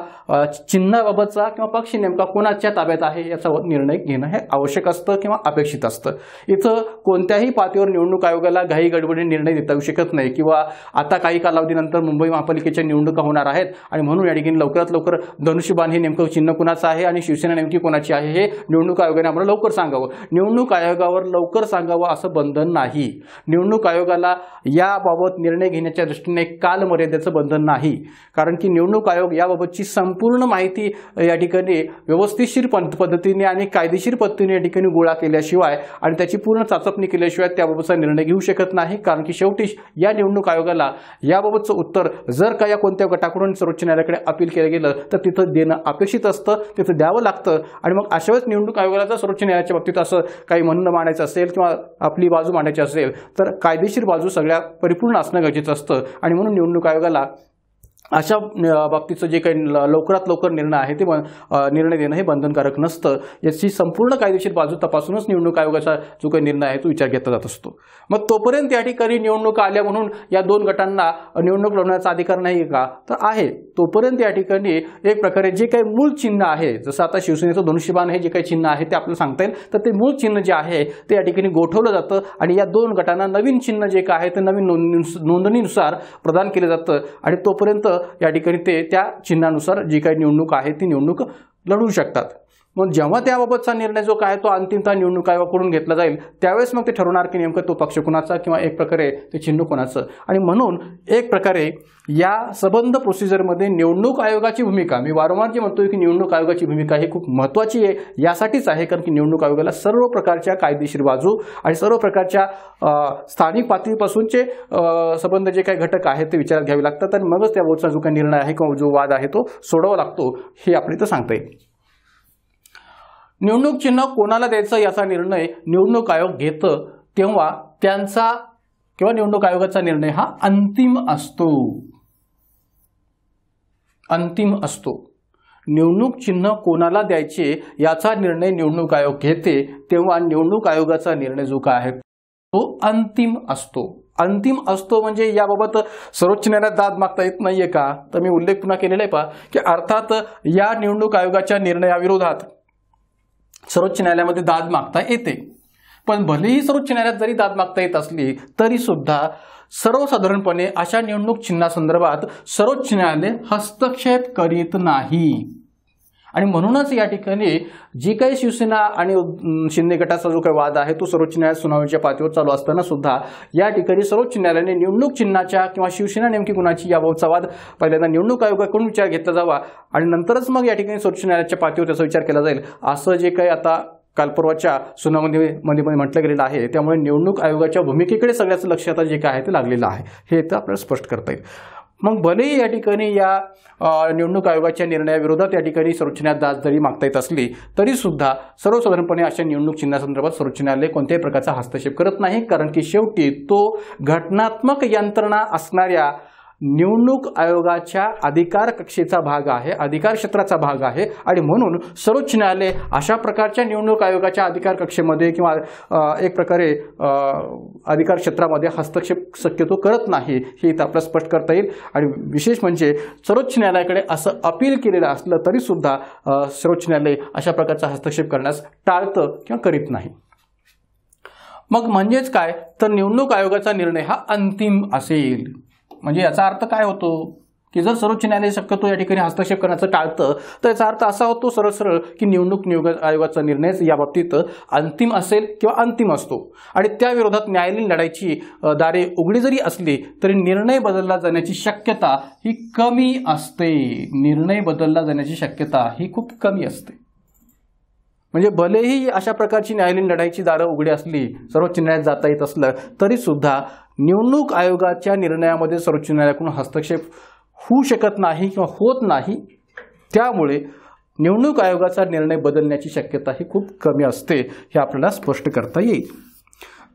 चिन्हाबाबतचा किंवा पक्ष नेमका कोणाच्या ताब्यात आहे याचा निर्णय घेणं हे आवश्यक असतं किंवा अपेक्षित असतं इथं कोणत्याही पातळीवर निवडणूक आयोगाला घाई गडबडीने निर्णय देता येऊ शकत नाही किंवा आता काही कालावधीनंतर मुंबई महापालिकेच्या निवडणुका होणार आहेत आणि म्हणून या ठिकाणी लवकरात लवकर धनुष्यबाण हे नेमकं चिन्ह कुणा कोणाचा आहे आणि शिवसेना नेमकी कोणाची आहे हे निवडणूक आयोगाने आम्हाला लवकर सांगावं निवडणूक आयोगावर लवकर सांगावं असं बंधन नाही निवडणूक आयोगाला याबाबत निर्णय घेण्याच्या दृष्टीने कालमर्यादेचं बंधन नाही कारण की निवडणूक आयोग याबाबतची संपूर्ण माहिती या ठिकाणी व्यवस्थितशीर पद्धतीने आणि कायदेशीर पद्धतीने या ठिकाणी गोळा केल्याशिवाय आणि त्याची पूर्ण चाचपणी केल्याशिवाय त्याबाबतचा निर्णय घेऊ शकत नाही कारण की शेवटी या निवडणूक आयोगाला याबाबतचं उत्तर जर का या कोणत्या गटाकडून सर्वोच्च न्यायालयाकडे अपील केलं गेलं तर तिथं देणं अपेक्षित असतं तिथं द्यावं लागतं आणि मग अशा वेळेस निवडणूक आयोगाला जर सर्वोच्च न्यायालयाच्या बाबतीत असं काही म्हणणं मांडायचं असेल किंवा आपली बाजू मांडायची असेल तर कायदेशीर बाजू सगळ्या परिपूर्ण असणं गरजेचं असतं आणि म्हणून निवडणूक आयोगाला अशा बाबतीचं जे काही लवकरात लवकर निर्णय आहे ते निर्णय देणं हे बंधनकारक नसतं याची संपूर्ण कायदेशीर बाजू तपासूनच निवडणूक आयोगाचा जो काही निर्णय आहे तो विचार घेतला जात असतो मग तोपर्यंत या ठिकाणी निवडणूक आल्या म्हणून या दोन गटांना निवडणूक लढवण्याचा अधिकार नाही का तर आहे तोपर्यंत या ठिकाणी एक प्रकारे जे काही मूळ चिन्ह आहे जसं आता शिवसेनेचं धनुष्यबान हे जे काही चिन्ह आहे ते आपल्याला सांगता येईल तर ते मूळ चिन्ह जे आहे ते या ठिकाणी गोठवलं जातं आणि या दोन गटांना नवीन चिन्ह जे काय आहे ते नवीन नोंदणीनुसार प्रदान केलं जातं आणि तोपर्यंत या ठिकाणी ते त्या चिन्हानुसार जी काही निवडणूक आहे ती निवडणूक लढवू शकतात मग जेव्हा त्याबाबतचा निर्णय जो काय तो अंतिमतः निवडणूक आयोगाकडून घेतला जाईल त्यावेळेस मग ते ठरवणार की नेमकं तो पक्ष कुणाचा किंवा एक प्रकारे ते चिन्ह कोणाचं आणि म्हणून एक प्रकारे या सबंध प्रोसिजरमध्ये निवडणूक आयोगाची भूमिका मी वारंवार जे म्हणतो की निवडणूक आयोगाची भूमिका ही खूप महत्त्वाची आहे यासाठीच आहे कारण की निवडणूक आयोगाला सर्व प्रकारच्या कायदेशीर बाजू आणि सर्व प्रकारच्या स्थानिक पातळीपासूनचे संबंध जे काही घटक आहेत ते विचारात घ्यावे लागतात आणि मगच त्याबाबतचा जो काही निर्णय आहे किंवा जो वाद आहे तो सोडावा लागतो हे आपण इथं सांगता येईल निवडणूक चिन्ह कोणाला द्यायचं याचा निर्णय निवडणूक आयोग घेतं तेव्हा त्यांचा किंवा निवडणूक आयोगाचा निर्णय हा अंतिम असतो अंतिम असतो निवडणूक चिन्ह कोणाला द्यायचे याचा निर्णय निवडणूक आयोग घेते तेव्हा निवडणूक आयोगाचा निर्णय जो काय आहे तो अंतिम असतो अंतिम असतो म्हणजे याबाबत सर्वोच्च न्यायालयात दाद मागता येत नाहीये का तर मी उल्लेख पुन्हा केलेला आहे पहा की अर्थात या निवडणूक आयोगाच्या निर्णयाविरोधात सर्वोच्च न्यायालयामध्ये दाद मागता येते पण भलेही सर्वोच्च न्यायालयात जरी दाद मागता येत असली तरी सुद्धा सर्वसाधारणपणे अशा निवडणूक चिन्हासंदर्भात सर्वोच्च न्यायालय हस्तक्षेप करीत नाही आणि म्हणूनच या ठिकाणी जी काही शिवसेना आणि शिंदे गटाचा जो काही वाद आहे तो सर्वोच्च न्यायालयात सुनावणीच्या पातळीवर चालू असताना सुद्धा या ठिकाणी सर्वोच्च न्यायालयाने निवडणूक चिन्हाच्या किंवा शिवसेना नेमकी गुणाची याबाबतचा वाद पहिल्यांदा निवडणूक आयोगाकडून विचार घेतला जावा आणि नंतरच मग या ठिकाणी सर्वोच्च न्यायालयाच्या पातळीवर त्याचा विचार केला जाईल असं जे काही आता कालपर्वाच्या सुनावणीमध्ये म्हटलं गेलेलं आहे त्यामुळे निवडणूक आयोगाच्या भूमिकेकडे सगळ्याचं लक्ष आता जे काय आहे ते लागलेलं आहे हे तर आपल्याला स्पष्ट करता येईल मग भलेही या ठिकाणी या निवडणूक आयोगाच्या निर्णयाविरोधात या ठिकाणी सर्वोच्च न्यायालयात दाद जरी मागता येत असली तरी सुद्धा सर्वसाधारणपणे अशा निवडणूक चिन्हासंदर्भात सर्वोच्च न्यायालय कोणत्याही प्रकारचा हस्तक्षेप करत नाही कारण की शेवटी तो घटनात्मक यंत्रणा असणाऱ्या निवडणूक आयोगाच्या अधिकार कक्षेचा भाग आहे अधिकार क्षेत्राचा भाग आहे आणि म्हणून सर्वोच्च न्यायालय अशा प्रकारच्या निवडणूक आयोगाच्या अधिकार कक्षेमध्ये किंवा एक प्रकारे अधिकार क्षेत्रामध्ये हस्तक्षेप शक्यतो करत नाही हे इथं आपल्याला स्पष्ट करता येईल आणि विशेष म्हणजे सर्वोच्च न्यायालयाकडे असं अपील केलेलं असलं तरीसुद्धा सर्वोच्च न्यायालय अशा प्रकारचा हस्तक्षेप करण्यास टाळतं किंवा करीत नाही मग म्हणजेच काय तर निवडणूक आयोगाचा निर्णय हा अंतिम असेल म्हणजे याचा अर्थ काय होतो की जर सर्वोच्च न्यायालय शक्यतो या ठिकाणी हस्तक्षेप करण्याचं टाळतं तर याचा अर्थ असा होतो सरळ सरळ की निवडणूक नियोग आयोगाचा या बाबतीत अंतिम असेल किंवा अंतिम असतो आणि त्याविरोधात न्यायालयीन लढाईची दारे उघडी जरी असली तरी निर्णय बदलला जाण्याची शक्यता ही कमी असते निर्णय बदलला जाण्याची शक्यता ही खूप कमी असते म्हणजे भलेही अशा प्रकारची न्यायालयीन लढाईची दारं उघडी असली सर्वोच्च न्यायालयात जाता येत असलं तरी सुद्धा निवडणूक आयोगाच्या निर्णयामध्ये सर्वोच्च न्यायालयाकडून हस्तक्षेप होऊ शकत नाही किंवा होत नाही त्यामुळे निवडणूक आयोगाचा निर्णय बदलण्याची शक्यता ही खूप कमी असते हे आपल्याला स्पष्ट करता येईल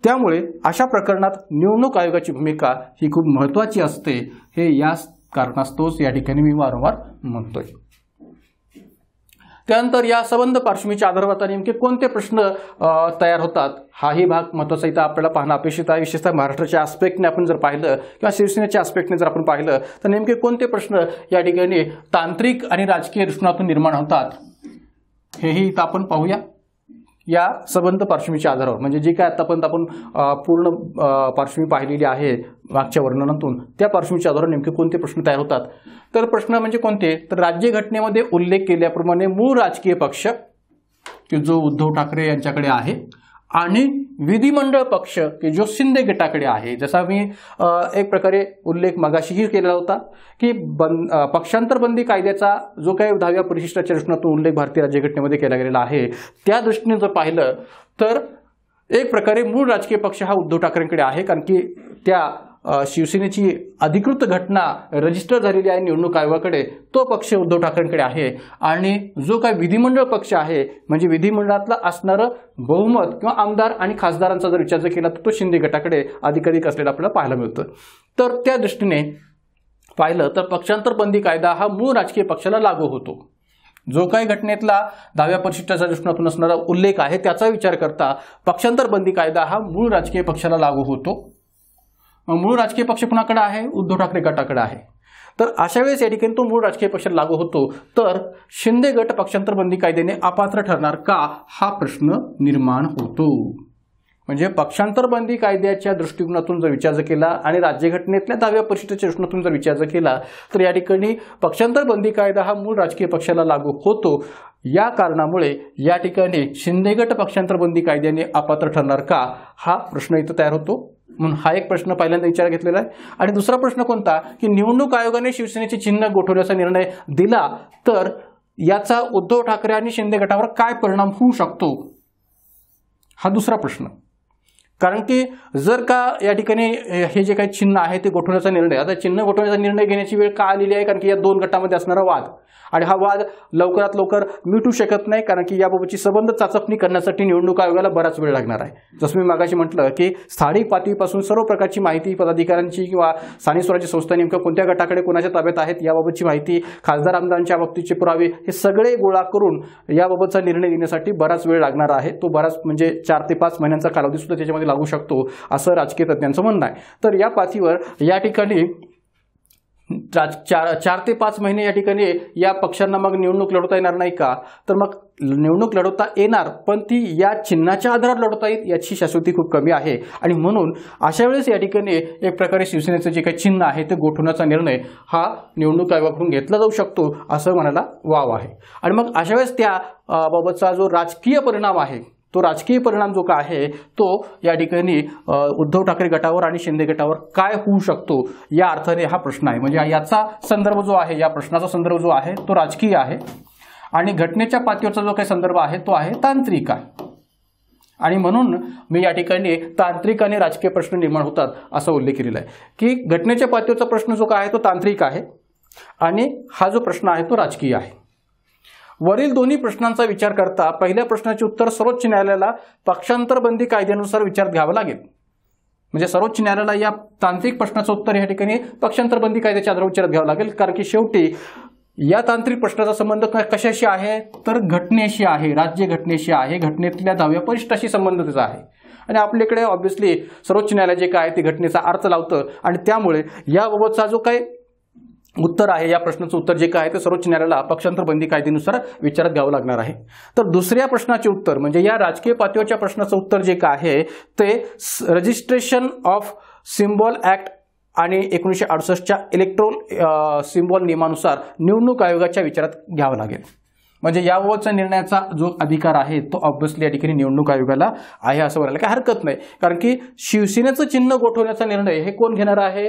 त्यामुळे अशा प्रकरणात निवडणूक आयोगाची भूमिका ही खूप महत्त्वाची असते हे याच कारणास्तोच या ठिकाणी मी वारंवार म्हणतोय त्यानंतर या संबंध पार्श्वभूमीच्या आधारभाता नेमके कोणते प्रश्न तयार होतात हाही भाग महत्वाचा इथं आपल्याला पाहणं अपेक्षित आहे विशेषतः महाराष्ट्राच्या आस्पेक्टने आपण जर पाहिलं किंवा शिवसेनेच्या आस्पेक्टने जर आपण पाहिलं तर नेमके कोणते प्रश्न या ठिकाणी तांत्रिक आणि राजकीय दृष्टीनातून निर्माण होतात हेही इथं आपण पाहूया या सबंध पार्श्वभूमीच्या आधारावर म्हणजे जे काय आतापर्यंत आपण पूर्ण पार्श्वभूमी पाहिलेली आहे मागच्या वर्णनातून त्या पार्श्वभूमीच्या आधारावर नेमके कोणते प्रश्न तयार होतात तर प्रश्न म्हणजे कोणते तर राज्यघटनेमध्ये उल्लेख केल्याप्रमाणे मूळ राजकीय पक्ष की जो उद्धव ठाकरे यांच्याकडे आहे आणि विधिमंडळ पक्ष की जो शिंदे गटाकडे आहे जसा मी एक प्रकारे उल्लेख मगाशीही केला होता की बन पक्षांतर बंदी कायद्याचा जो काही दहाव्या परिशिष्टाच्या दृष्टीनं तो उल्लेख भारतीय राज्यघटनेमध्ये केला गेलेला आहे त्या दृष्टीने जर पाहिलं तर एक प्रकारे मूळ राजकीय पक्ष हा उद्धव ठाकरेंकडे आहे कारण की त्या शिवसेनेची अधिकृत घटना रजिस्टर झालेली आहे निवडणूक आयोगाकडे तो पक्ष उद्धव ठाकरेंकडे आहे आणि जो काय विधिमंडळ पक्ष आहे म्हणजे विधिमंडळातला असणारं बहुमत किंवा आमदार आणि खासदारांचा जर विचार जर केला तर तो शिंदे गटाकडे अधिकाधिक असलेला आपल्याला पाहायला मिळतं तर त्या दृष्टीने पाहिलं तर पक्षांतर बंदी कायदा हा मूळ राजकीय पक्षाला लागू होतो जो काही घटनेतला दहाव्या परिशिष्टाच्या दृष्टीतून असणारा उल्लेख आहे त्याचा विचार करता पक्षांतर बंदी कायदा हा मूळ राजकीय पक्षाला लागू होतो मूळ राजकीय पक्ष कुणाकडे आहे उद्धव ठाकरे गटाकडे आहे तर अशा वेळेस या ठिकाणी तो मूळ राजकीय पक्ष लागू होतो तर शिंदे गट पक्षांतर बंदी कायद्याने अपात्र ठरणार का हा प्रश्न निर्माण होतो म्हणजे पक्षांतरबंदी बंदी कायद्याच्या दृष्टिकोनातून जर विचार केला आणि राज्यघटनेतल्या दहाव्या परिषदेच्या दृष्टीतून जर विचार केला तर या ठिकाणी पक्षांतर बंदी कायदा हा मूळ राजकीय पक्षाला लागू होतो या कारणामुळे या ठिकाणी शिंदेगट पक्षांतर बंदी कायद्याने अपात्र ठरणार का हा प्रश्न इथं तयार होतो म्हणून हा एक प्रश्न पहिल्यांदा विचार घेतलेला आहे आणि दुसरा प्रश्न कोणता की निवडणूक आयोगाने शिवसेनेचे चिन्ह गोठवल्याचा निर्णय दिला तर याचा उद्धव ठाकरे आणि शिंदे गटावर काय परिणाम होऊ शकतो हा दुसरा प्रश्न कारण की जर का या ठिकाणी हे जे काही चिन्ह आहे ते गोठवण्याचा निर्णय आता चिन्ह गोठवण्याचा निर्णय घेण्याची वेळ का आलेली आहे कारण की या दोन गटामध्ये असणारा वाद आणि हा वाद लवकरात लवकर मिटू शकत नाही कारण की याबाबतची संबंध चाचपणी करण्यासाठी निवडणूक आयोगाला बराच वेळ लागणार आहे जसं मी मागाशी म्हटलं की स्थानिक पातळीपासून सर्व प्रकारची माहिती पदाधिकाऱ्यांची किंवा स्थानिक स्वराज्य संस्था नेमक्या कोणत्या गटाकडे कोणाच्या ताब्यात आहेत याबाबतची माहिती खासदार आमदारांच्या बाबतीचे पुरावे हे सगळे गोळा करून याबाबतचा निर्णय घेण्यासाठी बराच वेळ लागणार आहे तो बराच म्हणजे चार ते पाच महिन्यांचा कालावधी सुद्धा त्याच्यामध्ये लागू शकतो असं राजकीय तज्ञांचं म्हणणं आहे तर या पाथीवर या ठिकाणी चार चार ते पाच महिने या ठिकाणी या पक्षांना मग निवडणूक लढवता येणार नाही का तर मग निवडणूक लढवता येणार पण ती या चिन्हाच्या आधारात लढवता येईल याची शाश्वती खूप कमी आहे आणि म्हणून अशा वेळेस या ठिकाणी एक प्रकारे शिवसेनेचं जे काही चिन्ह आहे ते गोठवण्याचा निर्णय हा निवडणूक आयोगाकडून घेतला जाऊ शकतो असं म्हणायला वाव आहे आणि मग अशा वेळेस त्याबाबतचा जो राजकीय परिणाम आहे तो राजकीय परिणाम जो काय आहे तो या ठिकाणी उद्धव ठाकरे गटावर आणि शिंदे गटावर काय होऊ शकतो या अर्थाने हा प्रश्न आहे म्हणजे याचा संदर्भ जो आहे या प्रश्नाचा संदर्भ जो आहे तो राजकीय आहे आणि घटनेच्या पातळीवरचा जो काही संदर्भ आहे तो आहे तांत्रिक आहे आणि म्हणून मी या ठिकाणी तांत्रिक आणि राजकीय प्रश्न निर्माण होतात असा उल्लेख केलेला आहे की घटनेच्या पातळीवरचा प्रश्न जो काय आहे तो तांत्रिक आहे आणि हा जो प्रश्न आहे तो राजकीय आहे वरील दोन्ही प्रश्नांचा विचार करता पहिल्या प्रश्नाचे उत्तर सर्वोच्च न्यायालयाला पक्षांतरबंदी कायद्यानुसार विचारात घ्यावं लागेल म्हणजे सर्वोच्च न्यायालयाला या तांत्रिक प्रश्नाचं उत्तर या ठिकाणी पक्षांतरबंदी कायद्याच्या आधारावर विचारात घ्यावं लागेल कारण की शेवटी या तांत्रिक प्रश्नाचा संबंध कशाशी आहे तर घटनेशी आहे राज्य घटनेशी आहे घटनेतल्या दहाव्या परिष्ठाशी संबंध त्याचा आहे आणि आपल्याकडे ऑब्व्हियसली सर्वोच्च न्यायालय जे काय ते घटनेचा अर्थ लावतं आणि त्यामुळे याबाबतचा जो काही उत्तर आहे या प्रश्नाचं उत्तर जे काय आहे ते सर्वोच्च न्यायालयाला पक्षांतर बंदी कायद्यानुसार विचारात घ्यावं लागणार आहे तर दुसऱ्या प्रश्नाचे उत्तर म्हणजे या राजकीय पातळीच्या प्रश्नाचं उत्तर जे काय आहे ते रजिस्ट्रेशन ऑफ सिम्बॉल ऍक्ट आणि एकोणीसशे अडुसष्टच्या इलेक्ट्रोल सिम्बॉल नियमानुसार निवडणूक आयोगाच्या विचारात घ्यावं लागेल म्हणजे याबाबतच्या निर्णयाचा जो अधिकार आहे तो ऑब्व्हियसली या ठिकाणी निवडणूक आयोगाला आहे असं म्हणायला काही हरकत नाही कारण की शिवसेनेचं चिन्ह गोठवण्याचा निर्णय हे कोण घेणार आहे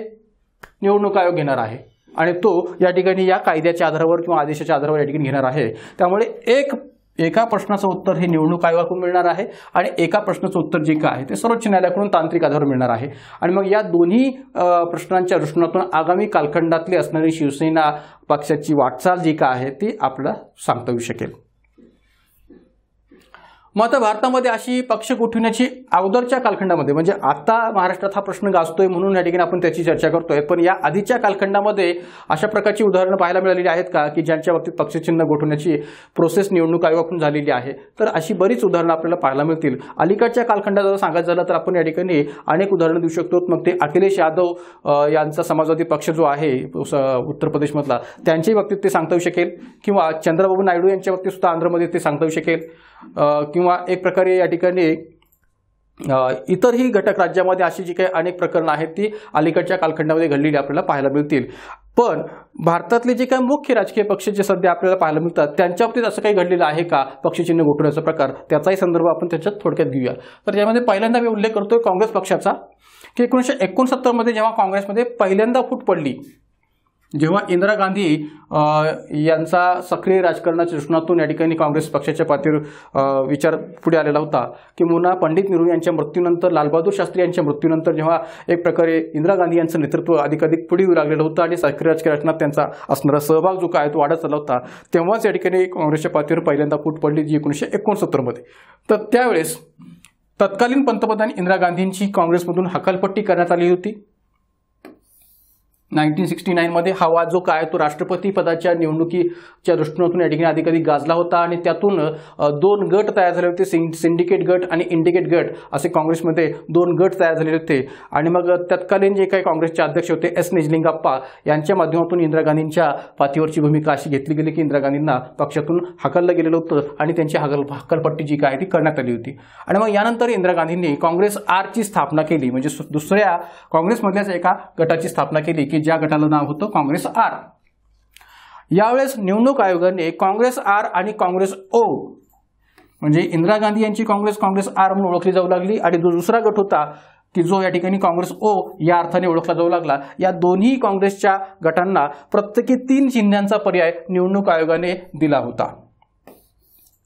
निवडणूक आयोग घेणार आहे आणि तो या ठिकाणी या कायद्याच्या आधारावर किंवा आदेशाच्या आधारावर या ठिकाणी घेणार आहे त्यामुळे एक एका प्रश्नाचं उत्तर हे निवडणूक आयोगाकडून मिळणार आहे आणि एका प्रश्नाचं उत्तर जे काय आहे ते सर्वोच्च न्यायालयाकडून तांत्रिक आधारावर मिळणार आहे आणि मग या दोन्ही प्रश्नांच्या दृष्टीतून आगामी कालखंडातली असणारी शिवसेना पक्षाची वाटचाल जी काय आहे ती आपल्याला सांगता येऊ शकेल मग आता भारतामध्ये अशी पक्ष गोठविण्याची अगोदरच्या कालखंडामध्ये म्हणजे आता महाराष्ट्रात हा प्रश्न गाजतोय म्हणून या ठिकाणी आपण त्याची चर्चा करतोय पण या आधीच्या कालखंडामध्ये अशा प्रकारची उदाहरणं पाहायला मिळालेली आहेत का की ज्यांच्या बाबतीत पक्षचिन्ह गोठवण्याची प्रोसेस निवडणूक आयोगाकडून झालेली आहे तर अशी बरीच उदाहरणं आपल्याला पाहायला मिळतील अलीकडच्या कालखंडात जर सांगायचं झालं तर आपण या ठिकाणी अनेक उदाहरणं देऊ शकतो मग ते अखिलेश यादव यांचा समाजवादी पक्ष जो आहे उत्तर प्रदेशमधला त्यांच्याही बाबतीत ते सांगता येऊ शकेल किंवा चंद्रबाबू नायडू यांच्या बाबतीत सुद्धा आंध्रमध्ये ते सांगता येऊ शकेल किंवा एक प्रकारे या ठिकाणी इतरही घटक राज्यामध्ये अशी जी काही अनेक प्रकरणं आहेत ती अलीकडच्या कालखंडामध्ये घडलेली आपल्याला पाहायला मिळतील पण भारतातले जे काही मुख्य राजकीय पक्ष जे सध्या आपल्याला पाहायला मिळतात त्यांच्या बाबतीत असं काही घडलेलं आहे का पक्षचिन्ह गोठवण्याचा प्रकार त्याचाही संदर्भ आपण त्याच्यात थोडक्यात घेऊया तर यामध्ये पहिल्यांदा मी उल्लेख करतोय काँग्रेस पक्षाचा की एकोणीसशे एकोणसत्तरमध्ये जेव्हा काँग्रेसमध्ये पहिल्यांदा फूट पडली जेव्हा इंदिरा गांधी यांचा सक्रिय राजकारणाच्या दृष्टीतून या ठिकाणी काँग्रेस पक्षाच्या पातळीवर विचार पुढे आलेला होता की मुना पंडित नेहरू यांच्या मृत्यूनंतर लालबहादूर शास्त्री यांच्या मृत्यूनंतर जेव्हा एक प्रकारे इंदिरा गांधी यांचं नेतृत्व अधिकाधिक पुढे येऊ लागलेलं होतं आणि सक्रिय राजकीय त्यांचा असणारा सहभाग जो काय तो वाढत चालला होता तेव्हाच या ठिकाणी काँग्रेसच्या पातळीवर पहिल्यांदा फूट पडली जी एकोणीसशे एकोणसत्तरमध्ये तर त्यावेळेस तत्कालीन पंतप्रधान इंदिरा गांधींची काँग्रेसमधून हकालपट्टी करण्यात आली होती नाईन्टीन सिक्स्टी नाईनमध्ये हवा जो काय तो राष्ट्रपती पदाच्या निवडणुकीच्या दृष्टिकोनातून या ठिकाणी अधिकाधिक गाजला होता आणि त्यातून दोन गट तयार झाले होते सिं सिंडिकेट गट आणि इंडिकेट गट असे काँग्रेसमध्ये दोन गट तयार झालेले होते आणि मग तत्कालीन जे काही काँग्रेसचे अध्यक्ष होते एस निजलिंगाप्पा यांच्या माध्यमातून इंदिरा गांधींच्या पाठीवरची भूमिका अशी घेतली गेली की इंदिरा गांधींना पक्षातून हकललं गेलेलं होतं आणि त्यांची हकल हकलपट्टी जी काय ती करण्यात आली होती आणि मग यानंतर इंदिरा गांधींनी काँग्रेस आरची स्थापना केली म्हणजे दुसऱ्या काँग्रेसमधल्याच एका गटाची स्थापना केली की ज्या गटाला नाव होतं काँग्रेस आर यावेळेस निवडणूक आयोगाने काँग्रेस आर आणि काँग्रेस ओ म्हणजे इंदिरा गांधी यांची काँग्रेस काँग्रेस आर म्हणून ओळखली जाऊ लागली आणि जो दुसरा गट होता की जो या ठिकाणी काँग्रेस ओ या अर्थाने ओळखला जाऊ लागला या दोन्ही काँग्रेसच्या गटांना प्रत्येकी तीन चिन्हांचा पर्याय निवडणूक आयोगाने दिला होता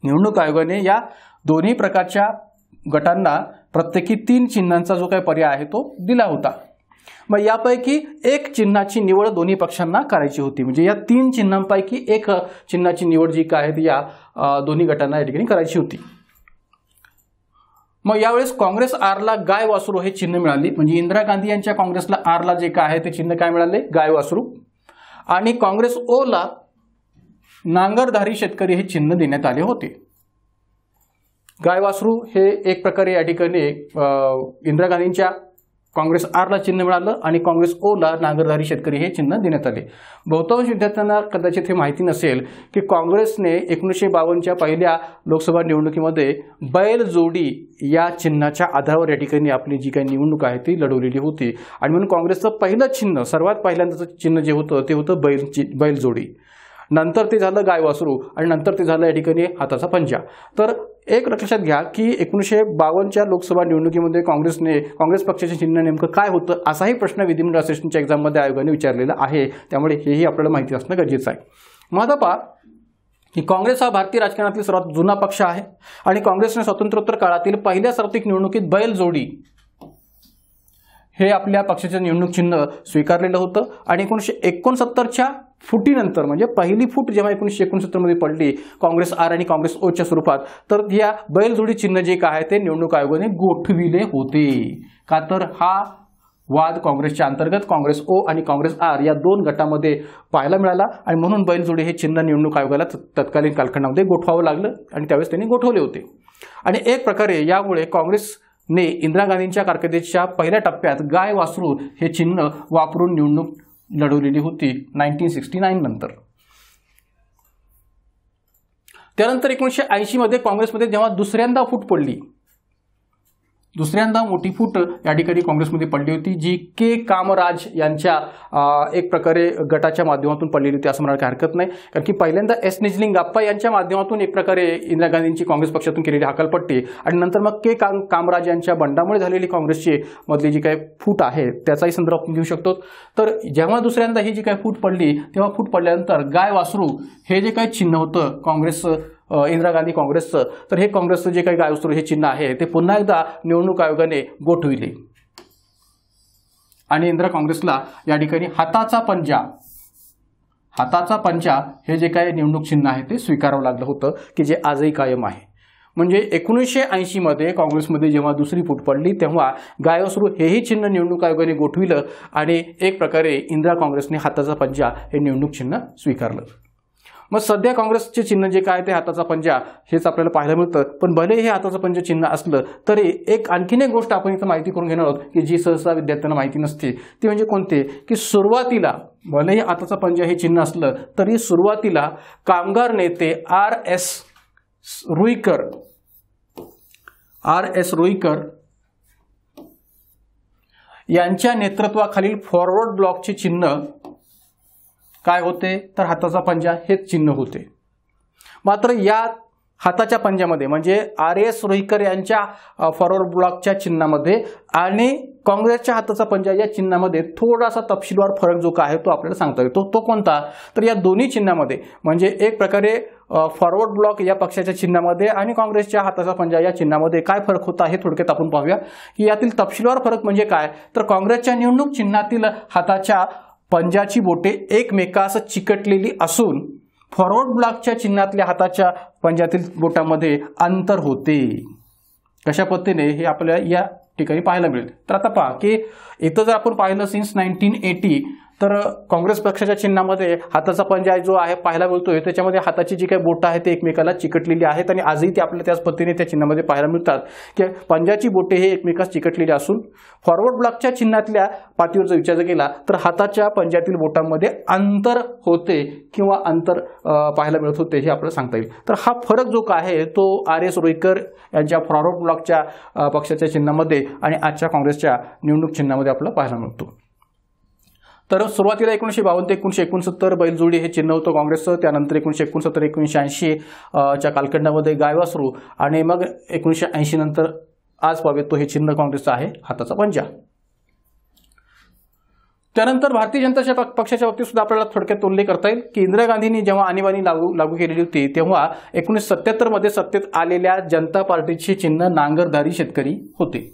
निवडणूक आयोगाने या दोन्ही प्रकारच्या गटांना प्रत्येकी तीन चिन्हांचा जो काही पर्याय आहे तो दिला होता मग यापैकी एक चिन्हाची निवड दोन्ही पक्षांना करायची होती म्हणजे या तीन चिन्हांपैकी एक चिन्हाची निवड जी काय आहे ती या दोन्ही गटांना या ठिकाणी करायची होती मग यावेळेस काँग्रेस आरला गाय वासरू हे चिन्ह मिळाले म्हणजे इंदिरा गांधी यांच्या काँग्रेसला आरला जे काय आहे ते चिन्ह काय मिळाले गाय वासरू आणि काँग्रेस ओला नांगरधारी शेतकरी हे चिन्ह देण्यात आले होते गाय वासरू हे एक प्रकारे या ठिकाणी इंदिरा गांधींच्या काँग्रेस आरला चिन्ह मिळालं आणि काँग्रेस ओला नांगरधारी शेतकरी हे चिन्ह देण्यात आले बहुतांश विद्यार्थ्यांना कदाचित हे माहिती नसेल की काँग्रेसने एकोणीसशे बावन्नच्या पहिल्या लोकसभा निवडणुकीमध्ये बैलजोडी या चिन्हाच्या आधारावर या ठिकाणी आपली जी काही निवडणूक आहे ती लढवलेली होती आणि म्हणून काँग्रेसचं पहिलं चिन्ह सर्वात पहिल्यांदाचं चिन्ह जे होतं ते होतं बैल बैलजोडी नंतर ते झालं गायवासरू आणि नंतर ते झालं या ठिकाणी हाताचा पंजा तर एक लक्षात घ्या की एकोणीसशे बावनच्या लोकसभा निवडणुकीमध्ये काँग्रेसने काँग्रेस पक्षाचे चिन्ह नेमकं काय होतं असाही प्रश्न विधिमंडळ असोसिएशनच्या एक्झाममध्ये आयोगाने विचारलेला आहे त्यामुळे हेही आपल्याला माहिती असणं गरजेचं आहे मग की काँग्रेस हा भारतीय राजकारणातील सर्वात जुना पक्ष आहे आणि काँग्रेसने स्वातंत्र्योत्तर काळातील पहिल्या सार्वत्रिक निवडणुकीत बैल जोडी हे आपल्या पक्षाचे निवडणूक चिन्ह स्वीकारलेलं होतं आणि एकोणीसशे एकोणसत्तरच्या फुटीनंतर म्हणजे पहिली फूट जेव्हा एकोणीसशे एकोणसत्तरमध्ये पडली काँग्रेस आर आणि काँग्रेस ओच्या स्वरूपात तर या बैलजोडी चिन्ह जे काय आहे ते निवडणूक आयोगाने गोठविले होते का तर हा वाद काँग्रेसच्या अंतर्गत काँग्रेस ओ आणि काँग्रेस आर या दोन गटामध्ये पाहायला मिळाला आणि म्हणून बैलजोडी हे चिन्ह निवडणूक आयोगाला तत्कालीन कालखंडामध्ये गोठवावं लागलं आणि त्यावेळेस त्यांनी गोठवले होते आणि एक प्रकारे यामुळे काँग्रेसने इंदिरा गांधींच्या कारकिर्दीच्या पहिल्या टप्प्यात गाय वासरू हे चिन्ह वापरून निवडणूक लढवलेली होती नाईन्टीन सिक्स्टी नाईन नंतर त्यानंतर एकोणीसशे ऐंशीमध्ये काँग्रेसमध्ये जेव्हा दुसऱ्यांदा फूट पडली दुसऱ्यांदा मोठी फूट या ठिकाणी काँग्रेसमध्ये पडली होती जी के कामराज यांच्या एक प्रकारे गटाच्या माध्यमातून पडलेली होती असं म्हणायला हरकत नाही कारण की पहिल्यांदा एस निजलिंगाप्पा यांच्या माध्यमातून एक प्रकारे इंदिरा गांधींची काँग्रेस पक्षातून केलेली हकलपट्टी आणि नंतर मग के काम कामराज यांच्या बंडामुळे झालेली काँग्रेसची मधली जी काही फूट आहे त्याचाही संदर्भ आपण घेऊ शकतो तर जेव्हा दुसऱ्यांदा ही जी काही फूट पडली तेव्हा फूट पडल्यानंतर गाय वासरू हे जे काही चिन्ह होतं काँग्रेस इंदिरा गांधी काँग्रेसचं तर हे काँग्रेसचं जे काही गायस्त्र हे चिन्ह आहे ते पुन्हा एकदा निवडणूक आयोगाने गोठविले आणि इंदिरा काँग्रेसला या ठिकाणी हाताचा पंजा हाताचा पंजा हे जे काही निवडणूक चिन्ह आहे ते स्वीकारावं लागलं होतं की जे आजही कायम आहे म्हणजे एकोणीसशे ऐंशीमध्ये काँग्रेसमध्ये जेव्हा दुसरी फूट पडली तेव्हा गायसरू हेही चिन्ह निवडणूक आयोगाने गोठविलं आणि एक प्रकारे इंदिरा काँग्रेसने हाताचा पंजा हे निवडणूक चिन्ह स्वीकारलं मग सध्या काँग्रेसचे चिन्ह जे काय ते हाताचा पंजा हेच आपल्याला पाहायला मिळतं पण भले हे हाताचं पंजा चिन्ह असलं तरी एक आणखीन एक गोष्ट आपण इथं माहिती करून घेणार आहोत की जी सहसा विद्यार्थ्यांना माहिती नसते ती म्हणजे कोणते की सुरुवातीला भलेही आताचा पंजा हे चिन्ह असलं तरी सुरुवातीला कामगार नेते R S Ruikar R S Ruikar यांच्या नेतृत्वाखालील फॉरवर्ड ब्लॉकचे चिन्ह काय होते तर हाताचा पंजा हेच चिन्ह होते मात्र या हाताच्या पंजामध्ये म्हणजे आर एस रोहिकर यांच्या फॉरवर्ड ब्लॉकच्या चिन्हामध्ये आणि काँग्रेसच्या हाताचा पंजा या चिन्हामध्ये थोडासा तपशीलवार फरक जो का आहे तो आपल्याला सांगता येतो तो कोणता तर या दोन्ही चिन्हामध्ये म्हणजे एक प्रकारे फॉरवर्ड ब्लॉक या पक्षाच्या चिन्हामध्ये आणि काँग्रेसच्या हाताचा पंजा या चिन्हामध्ये काय फरक होता हे थोडक्यात आपण पाहूया की यातील तपशीलवार फरक म्हणजे काय तर काँग्रेसच्या निवडणूक चिन्हातील हाताच्या पंजाची बोटे एकमेकास चिकटलेली असून फॉरवर्ड ब्लॉकच्या चिन्हातल्या हाताच्या पंजातील बोटामध्ये अंतर होते कशा पद्धतीने हे आपल्याला या ठिकाणी पाहायला मिळेल तर आता पहा की इथं जर आपण पाहिलं सिन्स नाईन्टीन एटी तर काँग्रेस पक्षाच्या चिन्हामध्ये हाताचा पंजा जो आहे पाहायला मिळतोय त्याच्यामध्ये हाताची जी काही बोटं आहेत ते एकमेकाला चिकटलेली आहेत आणि आजही ते आपल्या त्याच पद्धतीने त्या चिन्हामध्ये पाहायला मिळतात की पंजाची बोटे हे एकमेकास चिकटलेली असून फॉरवर्ड ब्लॉकच्या चिन्हातल्या पातळीवर जर विचार केला तर हाताच्या पंजातील बोटांमध्ये अंतर होते किंवा अंतर पाहायला मिळत होते हे आपल्याला सांगता येईल तर हा फरक जो काय आहे तो आर एस रोईकर यांच्या फॉरवर्ड ब्लॉकच्या पक्षाच्या चिन्हामध्ये आणि आजच्या काँग्रेसच्या निवडणूक चिन्हामध्ये आपल्याला पाहायला मिळतो तर सुरुवातीला एकोणीसशे बावन्न ते एकोणीशे एकोणसत्तर बैलजोडी हे चिन्ह होतं काँग्रेसचं त्यानंतर एकोणीशे एकोणसत्तर एकोणीशे ऐंशी च्या कालखंडामध्ये गायवासरू आणि मग एकोणीसशे ऐंशी नंतर आज तो हे चिन्ह काँग्रेसचं आहे हाताचा पंजा त्यानंतर भारतीय जनता पक्षाच्या बाबतीत सुद्धा आपल्याला थोडक्यात उल्लेख करता येईल की इंदिरा गांधींनी जेव्हा आणीबाणी लागू लागू केलेली होती तेव्हा एकोणीसशे सत्त्यात्तरमध्ये सत्तेत आलेल्या जनता पार्टीची चिन्ह नांगरधारी शेतकरी होते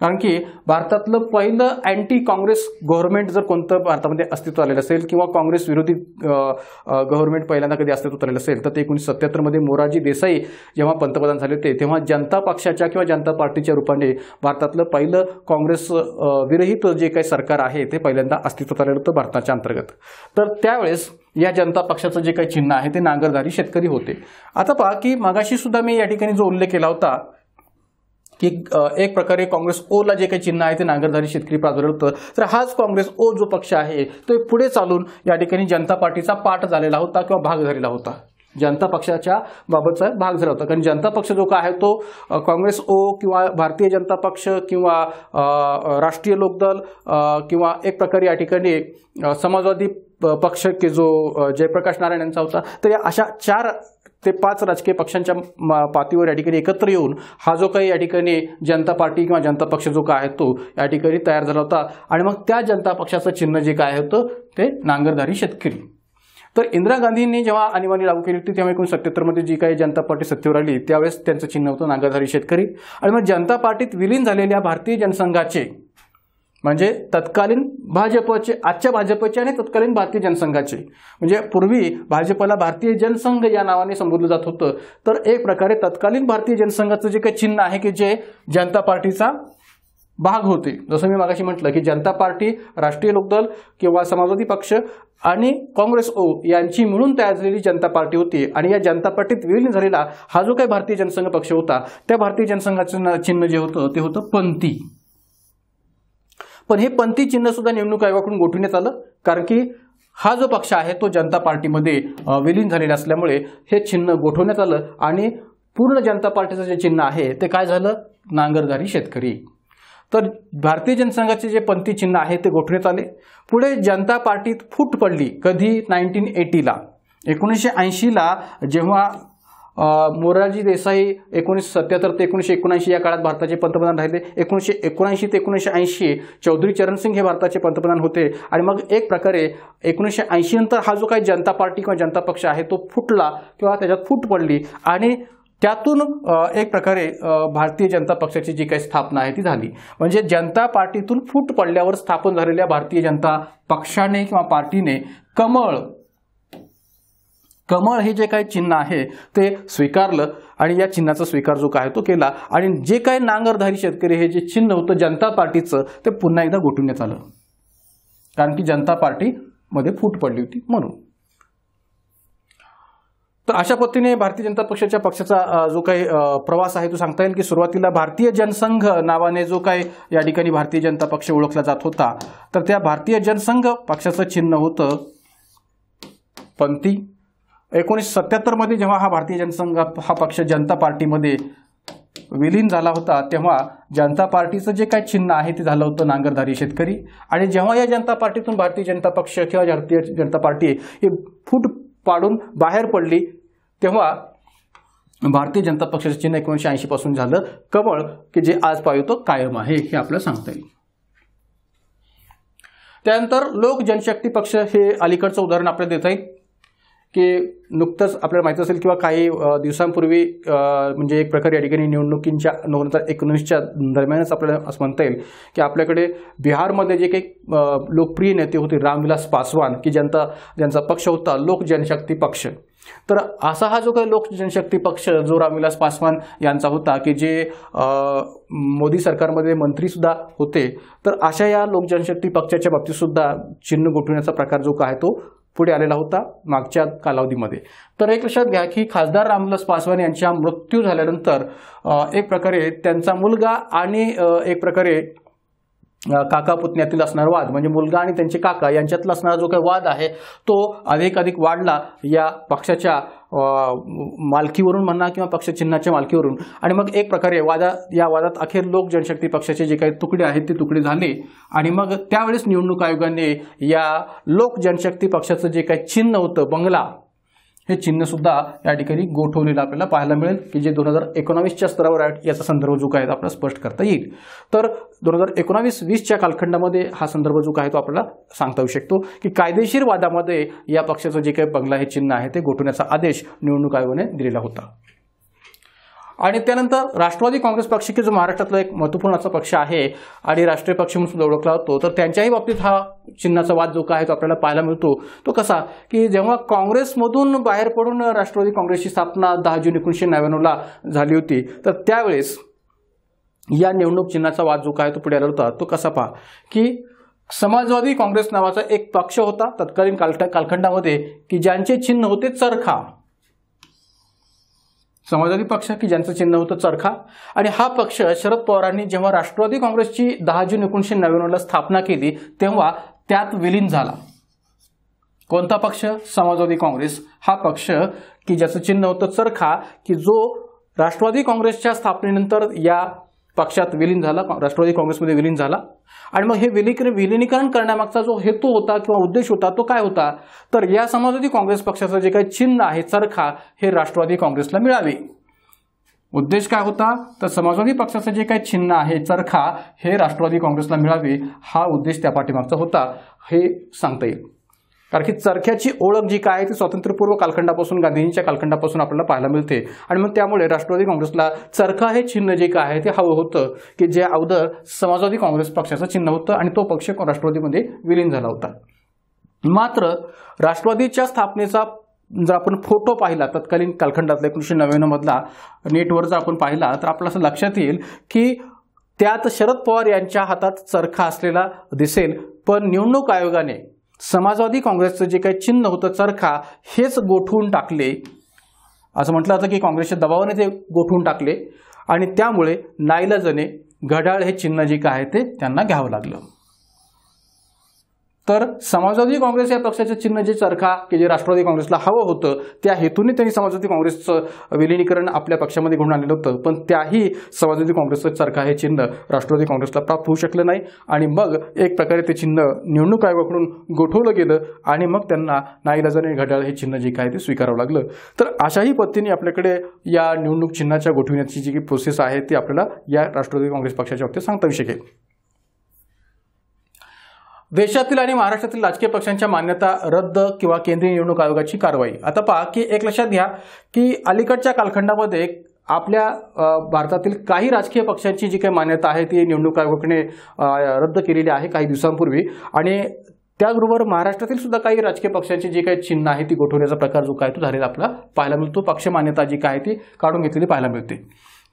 कारण की भारतातलं पहिलं अँटी काँग्रेस गव्हर्नमेंट जर कोणतं भारतामध्ये अस्तित्व आलेलं असेल किंवा काँग्रेस विरोधी गव्हर्नमेंट पहिल्यांदा कधी अस्तित्व आलेलं असेल तर ते एकोणीसशे सत्याहत्तरमध्ये मोराजी देसाई जेव्हा पंतप्रधान झाले होते तेव्हा जनता पक्षाच्या किंवा जनता पार्टीच्या रूपाने भारतातलं पहिलं काँग्रेस विरहित जे काही सरकार आहे ते पहिल्यांदा अस्तित्वात आलेलं होतं भारताच्या अंतर्गत तर त्यावेळेस या जनता पक्षाचं जे काही चिन्ह आहे ते नांगरधारी शेतकरी होते आता पहा की मागाशी सुद्धा मी या ठिकाणी जो उल्लेख केला होता की एक प्रकारे काँग्रेस ओला जे काही चिन्ह आहे ते नांगरधारी शेतकरी प्राधान्य होतं तर हाच काँग्रेस ओ जो पक्ष आहे तो पुढे चालून या ठिकाणी जनता पार्टीचा पाठ झालेला होता किंवा भाग झालेला होता जनता पक्षाच्या बाबतचा भाग झाला होता कारण जनता पक्ष जो का आहे तो काँग्रेस ओ किंवा भारतीय जनता पक्ष किंवा राष्ट्रीय लोकदल किंवा एक प्रकारे या ठिकाणी समाजवादी पक्ष की जो जयप्रकाश नारायण यांचा होता तर या अशा चार ते पाच राजकीय पक्षांच्या पातळीवर या ठिकाणी एकत्र येऊन हा जो काही या ठिकाणी जनता पार्टी किंवा जनता पक्ष जो काय आहे तो या ठिकाणी तयार झाला होता आणि मग त्या जनता पक्षाचं चिन्ह जे काय होतं ते नांगरधारी शेतकरी तर इंदिरा गांधींनी जेव्हा आणीबाणी लागू केली होती तेव्हा एकोणीस सत्याहत्तरमध्ये जी काही जनता पार्टी सत्तेवर आली त्यावेळेस त्यांचं चिन्ह होतं नांगरधारी शेतकरी आणि मग जनता पार्टीत विलीन झालेल्या भारतीय जनसंघाचे म्हणजे तत्कालीन भाजपचे आजच्या भाजपचे आणि तत्कालीन भारतीय जनसंघाचे म्हणजे पूर्वी भाजपला भारतीय जनसंघ या नावाने संबोधलं जात होतं तर एक प्रकारे तत्कालीन भारतीय जनसंघाचं जे काही चिन्ह आहे की जे जनता पार्टीचा भाग होते जसं मी मागाशी म्हटलं की जनता पार्टी राष्ट्रीय लोकदल किंवा समाजवादी पक्ष आणि काँग्रेस ओ यांची मिळून तयार झालेली जनता पार्टी होती आणि या जनता पार्टीत विलीन झालेला हा जो काही भारतीय जनसंघ पक्ष होता त्या भारतीय जनसंघाचं चिन्ह जे होतं ते होतं पंथी पण हे पंथी चिन्ह सुद्धा निवडणूक आयोगाकडून गोठवण्यात आलं कारण की हा जो पक्ष आहे तो जनता पार्टीमध्ये विलीन झालेला असल्यामुळे हे चिन्ह गोठवण्यात आलं आणि पूर्ण जनता पार्टीचं जे चिन्ह आहे ते काय झालं नांगरधारी शेतकरी तर भारतीय जनसंघाचे जे पंथी चिन्ह आहे ते गोठवण्यात आले पुढे जनता पार्टीत फूट पडली कधी नाईन्टीन एटीला एकोणीसशे ऐंशीला जेव्हा मोरारजी देसाई एकोणीसशे सत्याहत्तर ते एकोणीसशे एकोणऐंशी या काळात भारताचे पंतप्रधान राहिले एकोणीसशे एकोणऐंशी ते एकोणीसशे ऐंशी चौधरी चरण हे भारताचे पंतप्रधान होते आणि मग एक प्रकारे एकोणीसशे ऐंशी नंतर हा जो काही जनता पार्टी किंवा जनता पक्ष आहे तो फुटला किंवा त्याच्यात फूट पडली आणि त्यातून एक प्रकारे भारतीय जनता पक्षाची जी काही स्थापना आहे ती झाली म्हणजे जनता पार्टीतून फूट पडल्यावर स्थापन झालेल्या भारतीय जनता पक्षाने किंवा पार्टीने कमळ कमळ हे जे काही चिन्ह आहे ते स्वीकारलं आणि या चिन्हाचा स्वीकार जो काय तो केला आणि जे काही नांगरधारी शेतकरी हे जे चिन्ह होतं जनता पार्टीचं ते पुन्हा एकदा गोठवण्यात आलं कारण की जनता पार्टीमध्ये फूट पडली होती म्हणून तर अशा पद्धतीने भारतीय जनता पक्षाच्या पक्षाचा जो काही प्रवास आहे तो सांगता येईल की सुरुवातीला भारतीय जनसंघ नावाने जो काही या ठिकाणी भारतीय जनता पक्ष ओळखला जात होता तर त्या भारतीय जनसंघ पक्षाचं चिन्ह होतं पंथी एकोणीसशे सत्त्याहत्तरमध्ये जेव्हा हा भारतीय जनसंघ हा पक्ष जनता पार्टीमध्ये विलीन झाला होता तेव्हा जनता पार्टीचं जे काही चिन्ह आहे ते झालं होतं नांगरधारी शेतकरी आणि जेव्हा या जनता पार्टीतून भारतीय जनता पक्ष किंवा भारतीय जनता पार्टी ही फूट पाडून बाहेर पडली तेव्हा भारतीय जनता पक्षाचं चिन्ह एकोणीसशे ऐंशीपासून झालं कमळ की जे आज पाहिवतो कायम आहे हे आपल्याला सांगता येईल त्यानंतर लोक जनशक्ती पक्ष हे अलीकडचं उदाहरण आपल्याला देता येईल की नुकतंच आपल्याला माहिती असेल किंवा काही दिवसांपूर्वी म्हणजे एक प्रकारे या ठिकाणी निवडणुकींच्या दोन हजार एकोणीसच्या दरम्यानच आपल्याला असं म्हणता येईल की आपल्याकडे बिहारमध्ये जे काही लोकप्रिय नेते होते रामविलास पासवान की ज्यांचा ज्यांचा पक्ष होता लोक जनशक्ती पक्ष तर असा हा जो काही लोक जनशक्ती पक्ष जो रामविलास पासवान यांचा होता की जे मोदी सरकारमध्ये मंत्रीसुद्धा होते तर अशा या लोक जनशक्ती पक्षाच्या बाबतीतसुद्धा चिन्ह गोठविण्याचा प्रकार जो काय तो पुढे आलेला होता मागच्या कालावधीमध्ये तर एक लक्षात घ्या की खासदार रामविलास पासवान यांच्या मृत्यू झाल्यानंतर एक प्रकारे त्यांचा मुलगा आणि एक प्रकारे काका पुतण्यातील असणारा वाद म्हणजे मुलगा आणि त्यांचे काका यांच्यातला असणारा जो काही वाद आहे तो अधिक अधिक वाढला या पक्षाच्या मालकीवरून म्हणा किंवा पक्षचिन्हाच्या मालकीवरून आणि मग एक प्रकारे वादा या वादात अखेर लोक जनशक्ती पक्षाचे जे काही तुकडे आहेत ते तुकडे झाले आणि मग त्यावेळेस निवडणूक आयोगाने या लोक जनशक्ती पक्षाचं जे काही चिन्ह होतं बंगला हे चिन्ह सुद्धा या ठिकाणी गोठवलेलं आपल्याला पाहायला मिळेल की जे दोन हजार एकोणावीसच्या स्तरावर याचा संदर्भ जो काय आपल्याला स्पष्ट करता येईल तर दोन हजार एकोणावीस वीसच्या कालखंडामध्ये हा संदर्भ जो काय तो आपल्याला सांगता येऊ शकतो की कायदेशीर वादामध्ये या पक्षाचं जे काही बंगला हे चिन्ह आहे ते गोठवण्याचा आदेश निवडणूक आयोगाने दिलेला होता आणि त्यानंतर राष्ट्रवादी काँग्रेस पक्ष की जो महाराष्ट्रातला एक महत्वपूर्ण असा पक्ष आहे आणि राष्ट्रीय पक्ष म्हणून सुद्धा ओळखला जातो तर त्यांच्याही बाबतीत हा चिन्हाचा वाद जो काय आहे तो आपल्याला पाहायला मिळतो तो कसा की जेव्हा काँग्रेसमधून बाहेर पडून राष्ट्रवादी काँग्रेसची स्थापना दहा जून एकोणीसशे नव्याण्णवला झाली होती तर त्यावेळेस या निवडणूक चिन्हाचा वाद जो काय तो पुढे आला होता तो कसा पहा की समाजवादी काँग्रेस नावाचा एक पक्ष होता तत्कालीन काल कालखंडामध्ये की ज्यांचे चिन्ह होते चरखा समाजवादी पक्ष की ज्यांचं चिन्ह होतं चरखा आणि हा पक्ष शरद पवारांनी जेव्हा राष्ट्रवादी काँग्रेसची दहा जून एकोणीसशे नव्याण्णवला स्थापना केली तेव्हा त्यात विलीन झाला कोणता पक्ष समाजवादी काँग्रेस हा पक्ष की ज्याचं चिन्ह होतं चरखा की जो राष्ट्रवादी काँग्रेसच्या स्थापनेनंतर या पक्षात विलीन झाला राष्ट्रवादी काँग्रेसमध्ये विलीन झाला आणि मग हे विलीकरण विलिनीकरण करण्यामागचा जो हेतू होता किंवा उद्देश होता तो काय होता तर या समाजवादी काँग्रेस पक्षाचं जे काही चिन्ह आहे चरखा हे राष्ट्रवादी काँग्रेसला मिळावे उद्देश काय होता तर समाजवादी पक्षाचं जे काही चिन्ह आहे चरखा हे राष्ट्रवादी काँग्रेसला मिळावे हा उद्देश त्या पाठीमागचा होता हे सांगता येईल कारण की चरख्याची ओळख जी काय आहे ती स्वातंत्र्यपूर्व कालखंडापासून गांधीजींच्या कालखंडापासून आपल्याला पाहायला मिळते आणि मग त्यामुळे राष्ट्रवादी काँग्रेसला चरखा हे चिन्ह जे काय आहे ते हवं होतं की जे अगोदर समाजवादी काँग्रेस पक्षाचं चिन्ह होतं आणि तो पक्ष राष्ट्रवादीमध्ये विलीन झाला होता मात्र राष्ट्रवादीच्या स्थापनेचा जर आपण फोटो पाहिला तत्कालीन कालखंडातला एकोणीसशे नव्याण्णवमधला नेटवर जर आपण पाहिला तर आपल्याला असं लक्षात येईल की त्यात शरद पवार यांच्या हातात चरखा असलेला दिसेल पण निवडणूक आयोगाने समाजवादी काँग्रेसचं जे काही चिन्ह होतं चरखा हेच गोठवून टाकले असं म्हटलं जातं की काँग्रेसच्या दबावाने ते गोठवून टाकले आणि त्यामुळे नाईलाजने घड्याळ हे चिन्ह जे काय आहे ते त्यांना घ्यावं लागलं तर समाजवादी काँग्रेस या पक्षाचे चिन्ह जे चरखा की जे राष्ट्रवादी काँग्रेसला हवं होतं त्या हेतूने त्यांनी समाजवादी काँग्रेसचं विलिनीकरण आपल्या पक्षामध्ये घडून आलेलं होतं पण त्याही समाजवादी काँग्रेसचं चरखा हे चिन्ह राष्ट्रवादी काँग्रेसला प्राप्त होऊ शकलं नाही आणि मग एक प्रकारे ते चिन्ह निवडणूक आयोगाकडून गोठवलं गेलं आणि मग त्यांना नाईलाजाने घड्याळ हे चिन्ह जे काय ते स्वीकारावं लागलं तर अशाही पद्धतीने आपल्याकडे या निवडणूक चिन्हाच्या गोठविण्याची जी प्रोसेस आहे ती आपल्याला या राष्ट्रवादी काँग्रेस पक्षाच्या बाबतीत सांगता येऊ शकेल देशातील आणि महाराष्ट्रातील राजकीय पक्षांच्या मान्यता रद्द किंवा केंद्रीय निवडणूक आयोगाची कारवाई आता पहा की एक लक्षात घ्या की अलीकडच्या कालखंडामध्ये आपल्या भारतातील काही राजकीय पक्षांची जी काही मान्यता आहे ती निवडणूक आयोगाकडे रद्द केलेली आहे काही दिवसांपूर्वी आणि त्याचबरोबर महाराष्ट्रातील सुद्धा काही राजकीय पक्षांची जी काही चिन्ह आहे ती गोठवण्याचा प्रकार जो काय तो झालेला आपला पाहायला मिळतो पक्ष मान्यता जी काय ती काढून घेतलेली पाहायला मिळते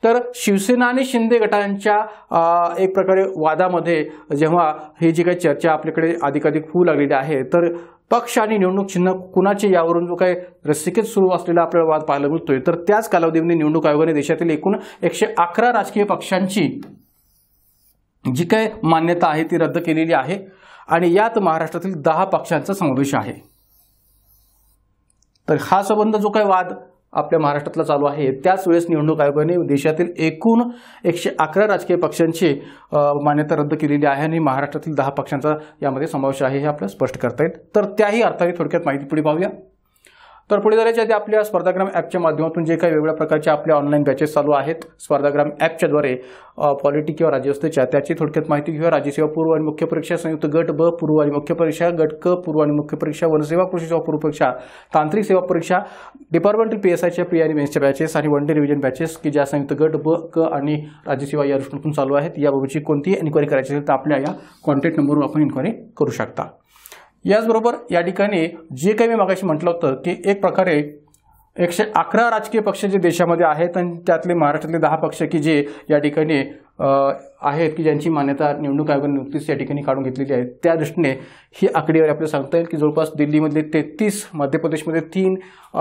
तर शिवसेना आणि शिंदे गटांच्या एक प्रकारे वादामध्ये जेव्हा ही जी काही चर्चा आपल्याकडे अधिकाधिक होऊ लागलेली आहे तर पक्ष आणि निवडणूक चिन्ह कुणाचे यावरून जो काही रसिकेत सुरू असलेला आपल्याला वाद पाहायला मिळतोय तर त्याच कालावधीमध्ये निवडणूक आयोगाने देशातील एकूण एकशे अकरा राजकीय पक्षांची जी काही मान्यता आहे ती रद्द केलेली आहे आणि यात महाराष्ट्रातील दहा पक्षांचा समावेश आहे तर हा संबंध जो काही वाद आपल्या महाराष्ट्रातला चालू आहे त्याच वेळेस निवडणूक आयोगाने देशातील एकूण एकशे अकरा राजकीय पक्षांची मान्यता रद्द केलेली आहे आणि महाराष्ट्रातील दहा पक्षांचा यामध्ये समावेश आहे हे आपल्याला स्पष्ट करता येईल तर त्याही अर्थाने थोडक्यात माहिती पुढे पाहूया तर पुढे जाण्याच्या आधी आपल्या स्पर्धाग्राम ॲपच्या माध्यमातून जे काही वेगवेगळ्या प्रकारचे आपल्या ऑनलाईन बॅचेस चालू आहेत स्पर्धाग्राम ॲपच्याद्वारे पॉलिटी किंवा राज्यव्यवस्थेच्या त्याची थोडक्यात माहिती घेऊया राज्यसेवा पूर्व आणि मुख्य परीक्षा संयुक्त गट ब पूर्व आणि मुख्य परीक्षा गट क पूर्व आणि मुख्य परीक्षा वनसेवा कृषी सेवा पूर्व परीक्षा तांत्रिक सेवा परीक्षा डिपार्टमेंटल पी एस आयच्या पी आणि मेन्सच्या बॅचेस आणि वन डे रिव्हिजन बॅचेस की ज्या संयुक्त गट ब क आणि राज्यसेवा या दृष्टीतून चालू आहेत याबाबतची कोणतीही इन्क्वायरी करायची असेल तर आपल्या या कॉन्टॅक्ट नंबरवर आपण इन्क्वायरी करू शकता याचबरोबर या ठिकाणी जे काही मी मागाशी म्हटलं होतं की एक प्रकारे एकशे अकरा राजकीय पक्ष जे देशामध्ये आहेत आणि त्यातले महाराष्ट्रातले दहा पक्ष की जे या ठिकाणी आहेत की ज्यांची मान्यता निवडणूक आयोगाने नुकतीच या ठिकाणी काढून घेतलेली आहे त्या दृष्टीने ही आकडेवारी आपल्याला सांगता येईल की जवळपास दिल्लीमधले तेहतीस मध्य प्रदेशमध्ये तीन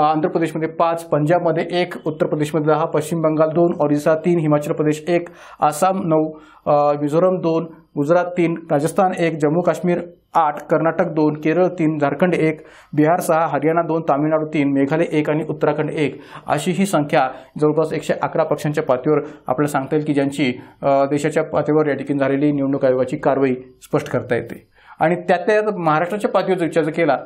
आंध्र प्रदेशमध्ये पाच पंजाबमध्ये एक उत्तर प्रदेशमध्ये दहा पश्चिम बंगाल दोन ओरिसा तीन हिमाचल प्रदेश एक आसाम नऊ मिझोरम दोन गुजरात तीन राजस्थान एक जम्मू काश्मीर आठ कर्नाटक दोन केरळ तीन झारखंड एक बिहार सहा हरियाणा दोन तामिळनाडू तीन मेघालय एक आणि उत्तराखंड एक अशी ही संख्या जवळपास एकशे अकरा पक्षांच्या पातळीवर आपल्याला सांगता येईल की ज्यांची देशाच्या पातळीवर या ठिकाणी झालेली निवडणूक आयोगाची कारवाई स्पष्ट करता येते आणि त्यात त्यात महाराष्ट्राच्या पातळीवर जर विचार केला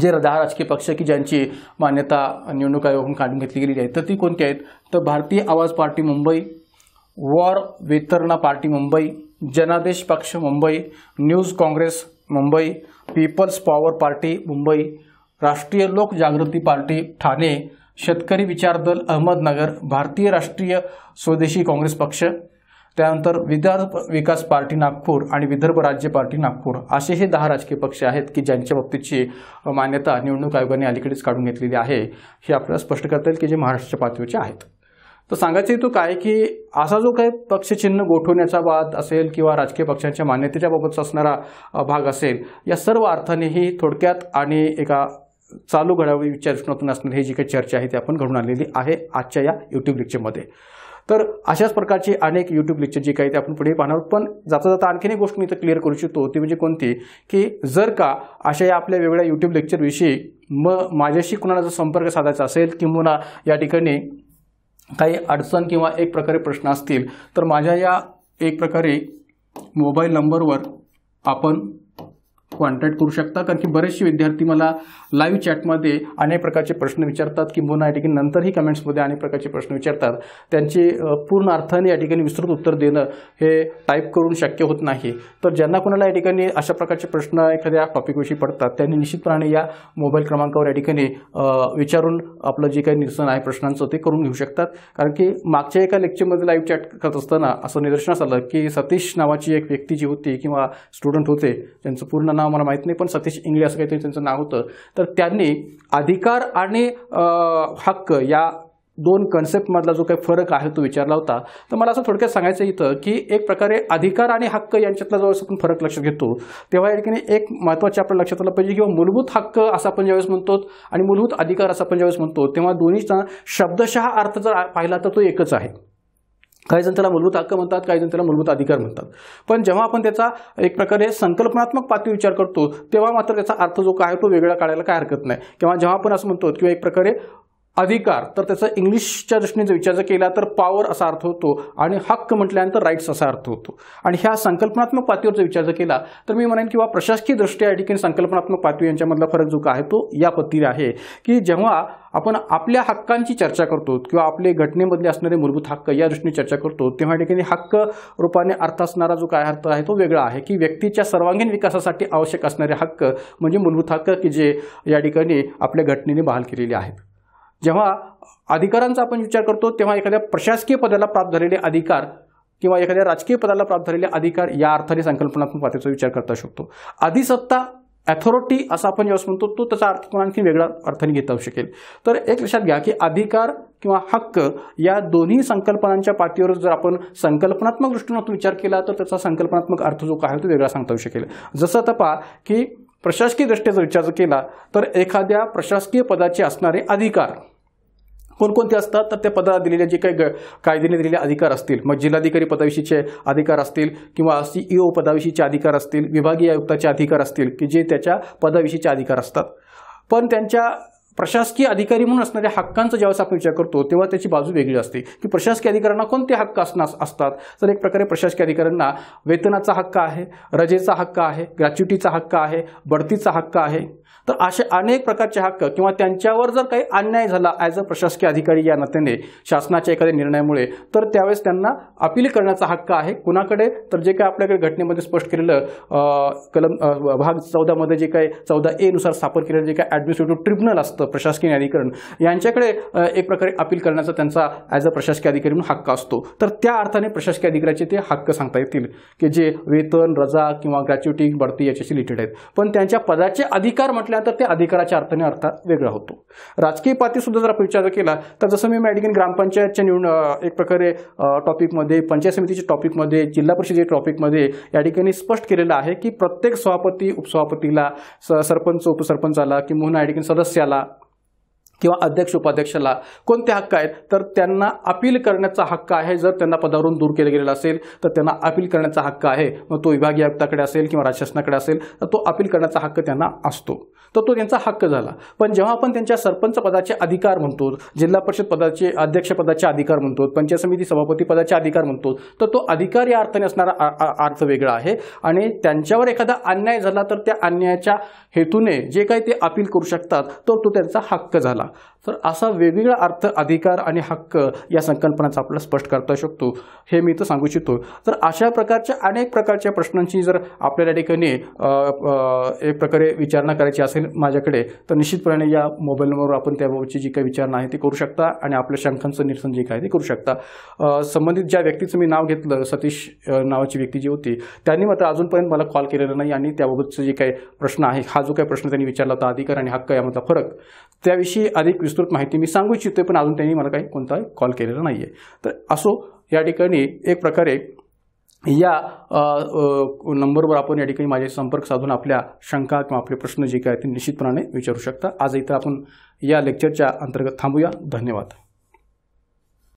जे दहा राजकीय पक्ष की ज्यांची मान्यता निवडणूक आयोगाकडून काढून घेतली गेली आहे तर ती कोणती आहेत तर भारतीय आवाज पार्टी मुंबई वॉर Vaitarna party Mumbai Janadesh Paksh Mumbai news Congress Mumbai people's power party Mumbai Rashtriya Lok party Thane शेतकरी विचार दल अहमदनगर भारतीय राष्ट्रीय स्वदेशी काँग्रेस पक्ष त्यानंतर विदर्भ विकास पार्टी नागपूर आणि विदर्भ राज्य पार्टी नागपूर असे हे दहा राजकीय पक्ष आहेत की ज्यांच्या बाबतीची मान्यता निवडणूक आयोगाने अलीकडेच काढून घेतलेली आहे हे आपल्याला स्पष्ट करता येईल की जे महाराष्ट्राच्या पातळीचे आहेत तर सांगायचं तो काय की असा जो काही पक्षचिन्ह गोठवण्याचा वाद असेल किंवा राजकीय पक्षांच्या मान्यतेच्या बाबतचा असणारा भाग असेल या सर्व अर्थानेही थोडक्यात आणि एका चालू घडावी विचारणातून असणारी ही जी काही चर्चा आहे ती आपण घडून आणलेली आहे आजच्या या युट्यूब लेक्चरमध्ये तर अशाच प्रकारची अनेक यूट्यूब लेक्चर जी काही ते आपण पुढे पाहणार पण जाता जाता आणखीन एक गोष्ट मी इथं क्लिअर करू शकतो ती म्हणजे कोणती की जर का अशा या आपल्या वेगळ्या यूट्यूब लेक्चरविषयी म माझ्याशी कुणाला जर संपर्क साधायचा असेल किंवा या ठिकाणी काही अडचण किंवा एक प्रकारे प्रश्न असतील तर माझ्या या एक प्रकारे मोबाईल नंबरवर आपण कॉन्टॅक्ट करू शकता कारण की बरेचसे विद्यार्थी मला लाईव्ह चॅटमध्ये अनेक प्रकारचे प्रश्न विचारतात किंवा या ठिकाणी नंतरही कमेंट्समध्ये अनेक प्रकारचे प्रश्न विचारतात त्यांचे पूर्ण अर्थाने या ठिकाणी विस्तृत उत्तर देणं हे टाईप करून शक्य होत नाही तर ज्यांना कोणाला या ठिकाणी अशा प्रकारचे प्रश्न एखाद्या टॉपिकविषयी पडतात त्यांनी निश्चितपणे या मोबाईल क्रमांकावर या ठिकाणी विचारून आपलं जे काही निरसन आहे प्रश्नांचं ते करून घेऊ शकतात कारण की मागच्या एका लेक्चरमध्ये लाईव्ह चॅट करत असताना असं निदर्शनास आलं की सतीश नावाची एक व्यक्ती जी होती किंवा स्टुडंट होते त्यांचं पूर्ण नाव नाव मला माहीत नाही पण सतीश इंगळे असं काहीतरी त्यांचं नाव होतं तर त्यांनी अधिकार आणि हक्क या दोन कन्सेप्टमधला जो काही फरक आहे तो विचारला होता तर मला असं थोडक्यात सांगायचं इथं की एक प्रकारे अधिकार आणि हक्क यांच्यातला जेव्हा आपण फरक लक्षात घेतो तेव्हा या ठिकाणी एक महत्त्वाचे आपण लक्षात आलं पाहिजे किंवा मूलभूत हक्क असं आपण ज्यावेळेस म्हणतो आणि मूलभूत अधिकार असं आपण ज्यावेळेस म्हणतो तेव्हा दोन्हीचा शब्दशः अर्थ जर पाहिला तर तो एकच आहे काही जण त्याला मूलभूत हक्क म्हणतात काही जण त्याला मूलभूत अधिकार म्हणतात पण जेव्हा आपण त्याचा एक प्रकारे संकल्पनात्मक पातळी विचार करतो तेव्हा मात्र त्याचा अर्थ जो काय तो वेगळा काढायला काय हरकत नाही किंवा जेव्हा आपण असं म्हणतो किंवा एक प्रकारे अधिकार तर त्याचा इंग्लिशच्या दृष्टीने जर विचार केला तर पॉवर असा अर्थ होतो आणि हक्क म्हटल्यानंतर राईट्स असा अर्थ होतो आणि ह्या संकल्पनात्मक पातळीवर जर विचार केला तर मी म्हणेन किंवा प्रशासकीय दृष्ट्या या ठिकाणी संकल्पनात्मक पातळी यांच्यामधला फरक जो काय आहे तो या पद्धतीने आहे की जेव्हा आपण आपल्या हक्कांची चर्चा करतो किंवा आपले घटनेमधले असणारे मूलभूत हक्क या दृष्टीने चर्चा करतो तेव्हा या ठिकाणी हक्क रूपाने अर्थ असणारा जो काय अर्थ आहे तो वेगळा आहे की व्यक्तीच्या सर्वांगीण विकासासाठी आवश्यक असणारे हक्क म्हणजे मूलभूत हक्क की जे या ठिकाणी आपल्या घटनेने बहाल केलेले आहेत जेव्हा अधिकारांचा आपण विचार करतो तेव्हा एखाद्या प्रशासकीय पदाला प्राप्त झालेले अधिकार किंवा एखाद्या राजकीय पदाला प्राप्त झालेले अधिकार या अर्थाने संकल्पनात्मक पातळीचा विचार करता शकतो अधिसत्ता अथॉरिटी असं आपण जेव्हा म्हणतो तो त्याचा अर्थ पण आणखी वेगळा अर्थाने घेता येऊ शकेल तर एक लक्षात घ्या की अधिकार किंवा हक्क या दोन्ही संकल्पनांच्या पातळीवर जर आपण संकल्पनात्मक दृष्टीनं विचार केला तर त्याचा संकल्पनात्मक अर्थ जो काय तो वेगळा सांगता येऊ शकेल जसं तपा की प्रशासकीय दृष्ट्याचा विचार जर केला तर एखाद्या प्रशासकीय पदाचे असणारे अधिकार कोणकोणते असतात तर त्या पदाला दिलेले जे काही ग कायद्याने दिलेले अधिकार असतील मग जिल्हाधिकारी पदाविषयीचे अधिकार असतील किंवा सी ई ओ पदाविषयीचे अधिकार असतील विभागीय आयुक्ताचे अधिकार असतील की जे त्याच्या पदाविषयीचे अधिकार असतात पण त्यांच्या प्रशासकीय अधिकारी म्हणून असणाऱ्या हक्कांचा ज्यावेळेस आपण विचार करतो तेव्हा त्याची बाजू वेगळी असते की प्रशासकीय अधिकाऱ्यांना कोणते हक्क असणार असतात तर एक प्रकारे प्रशासकीय अधिकाऱ्यांना वेतनाचा हक्क आहे रजेचा हक्क आहे ग्रॅच्युटीचा हक्क आहे बढतीचा हक्क आहे तर असे अनेक प्रकारचे हक्क किंवा त्यांच्यावर जर काही अन्याय झाला ॲज अ प्रशासकीय अधिकारी या नात्याने शासनाच्या एखाद्या निर्णयामुळे तर त्यावेळेस त्यांना अपील करण्याचा हक्क आहे कुणाकडे तर जे काय आपल्याकडे घटनेमध्ये स्पष्ट केलेलं कलम भाग चौदामध्ये जे काही चौदा एनुसार स्थापन केलेलं जे काही ॲडमिनिस्ट्रेटिव्ह ट्रिब्युनल असतं प्रशासकीय न्यायाधिकरण यांच्याकडे एक प्रकारे अपील करण्याचा त्यांचा ॲज अ प्रशासकीय अधिकारी म्हणून हक्क असतो तर त्या अर्थाने प्रशासकीय अधिकाऱ्याचे ते हक्क सांगता येतील की जे वेतन रजा किंवा ग्रॅच्युटी बढती याच्याशी रिलेटेड आहेत पण त्यांच्या पदाचे अधिकार म्हटलं म्हटल्यानंतर ते अधिकाराच्या अर्थाने अर्थ वेगळा होतो राजकीय सुद्धा जर आपण विचार केला तर जसं मी मॅडिकन ग्रामपंचायतच्या निवड एक प्रकारे टॉपिकमध्ये पंचायत समितीच्या टॉपिकमध्ये जिल्हा परिषदेच्या टॉपिकमध्ये या ठिकाणी स्पष्ट केलेलं आहे की प्रत्येक सभापती उपसभापतीला सरपंच उपसरपंचाला किंवा या ठिकाणी सदस्याला किंवा अध्यक्ष उपाध्यक्षाला कोणते हक्क आहेत तर त्यांना अपील करण्याचा हक्क आहे जर त्यांना पदावरून दूर केलं गेलेलं असेल तर त्यांना अपील करण्याचा हक्क आहे मग तो विभागीय आयुक्ताकडे असेल किंवा राज्य असेल तर तो अपील करण्याचा हक्क त्यांना असतो तर तो त्यांचा हक्क झाला पण जेव्हा आपण त्यांच्या सरपंच पदाचे अधिकार म्हणतो जिल्हा परिषद पदाचे अध्यक्षपदाचे अधिकार म्हणतो पंचायत समिती सभापती पदाचे अधिकार म्हणतो तर तो अधिकार या अर्थाने असणारा अर्थ वेगळा आहे आणि त्यांच्यावर एखादा अन्याय झाला तर त्या अन्यायाच्या हेतूने जे काही ते अपील करू शकतात तर तो त्यांचा हक्क झाला तर असा वेगवेगळा अर्थ अधिकार आणि हक्क या संकल्पनाचा आपल्याला स्पष्ट करता शकतो हे मी इथं सांगू इच्छितो तर अशा प्रकारच्या अनेक प्रकारच्या प्रश्नांची जर आपल्याला ठिकाणी एक प्रकारे विचारणा करायची असेल माझ्याकडे तर निश्चितपणे या मोबाईल नंबरवर आपण त्याबाबतची जी काही विचारणा आहे ती करू शकता आणि आपल्या शंखांचं निरसन जे काय ते करू शकता संबंधित ज्या व्यक्तीचं मी नाव घेतलं सतीश नावाची व्यक्ती जी होती त्यांनी मात्र अजूनपर्यंत मला कॉल केलेला नाही आणि त्याबाबतचं जे काही प्रश्न आहे हा जो काही प्रश्न त्यांनी विचारला होता अधिकार आणि हक्क यामधला फरक त्याविषयी अधिक विस्तृत माहिती मी सांगू इच्छितो पण अजून त्यांनी मला काही कोणता कॉल केलेला नाही आहे तर असो या ठिकाणी एक प्रकारे या नंबरवर आपण या ठिकाणी माझे संपर्क साधून आपल्या शंका किंवा आपले प्रश्न जे काय ते निश्चितपणाने विचारू शकता आज इथं आपण या लेक्चरच्या अंतर्गत थांबूया धन्यवाद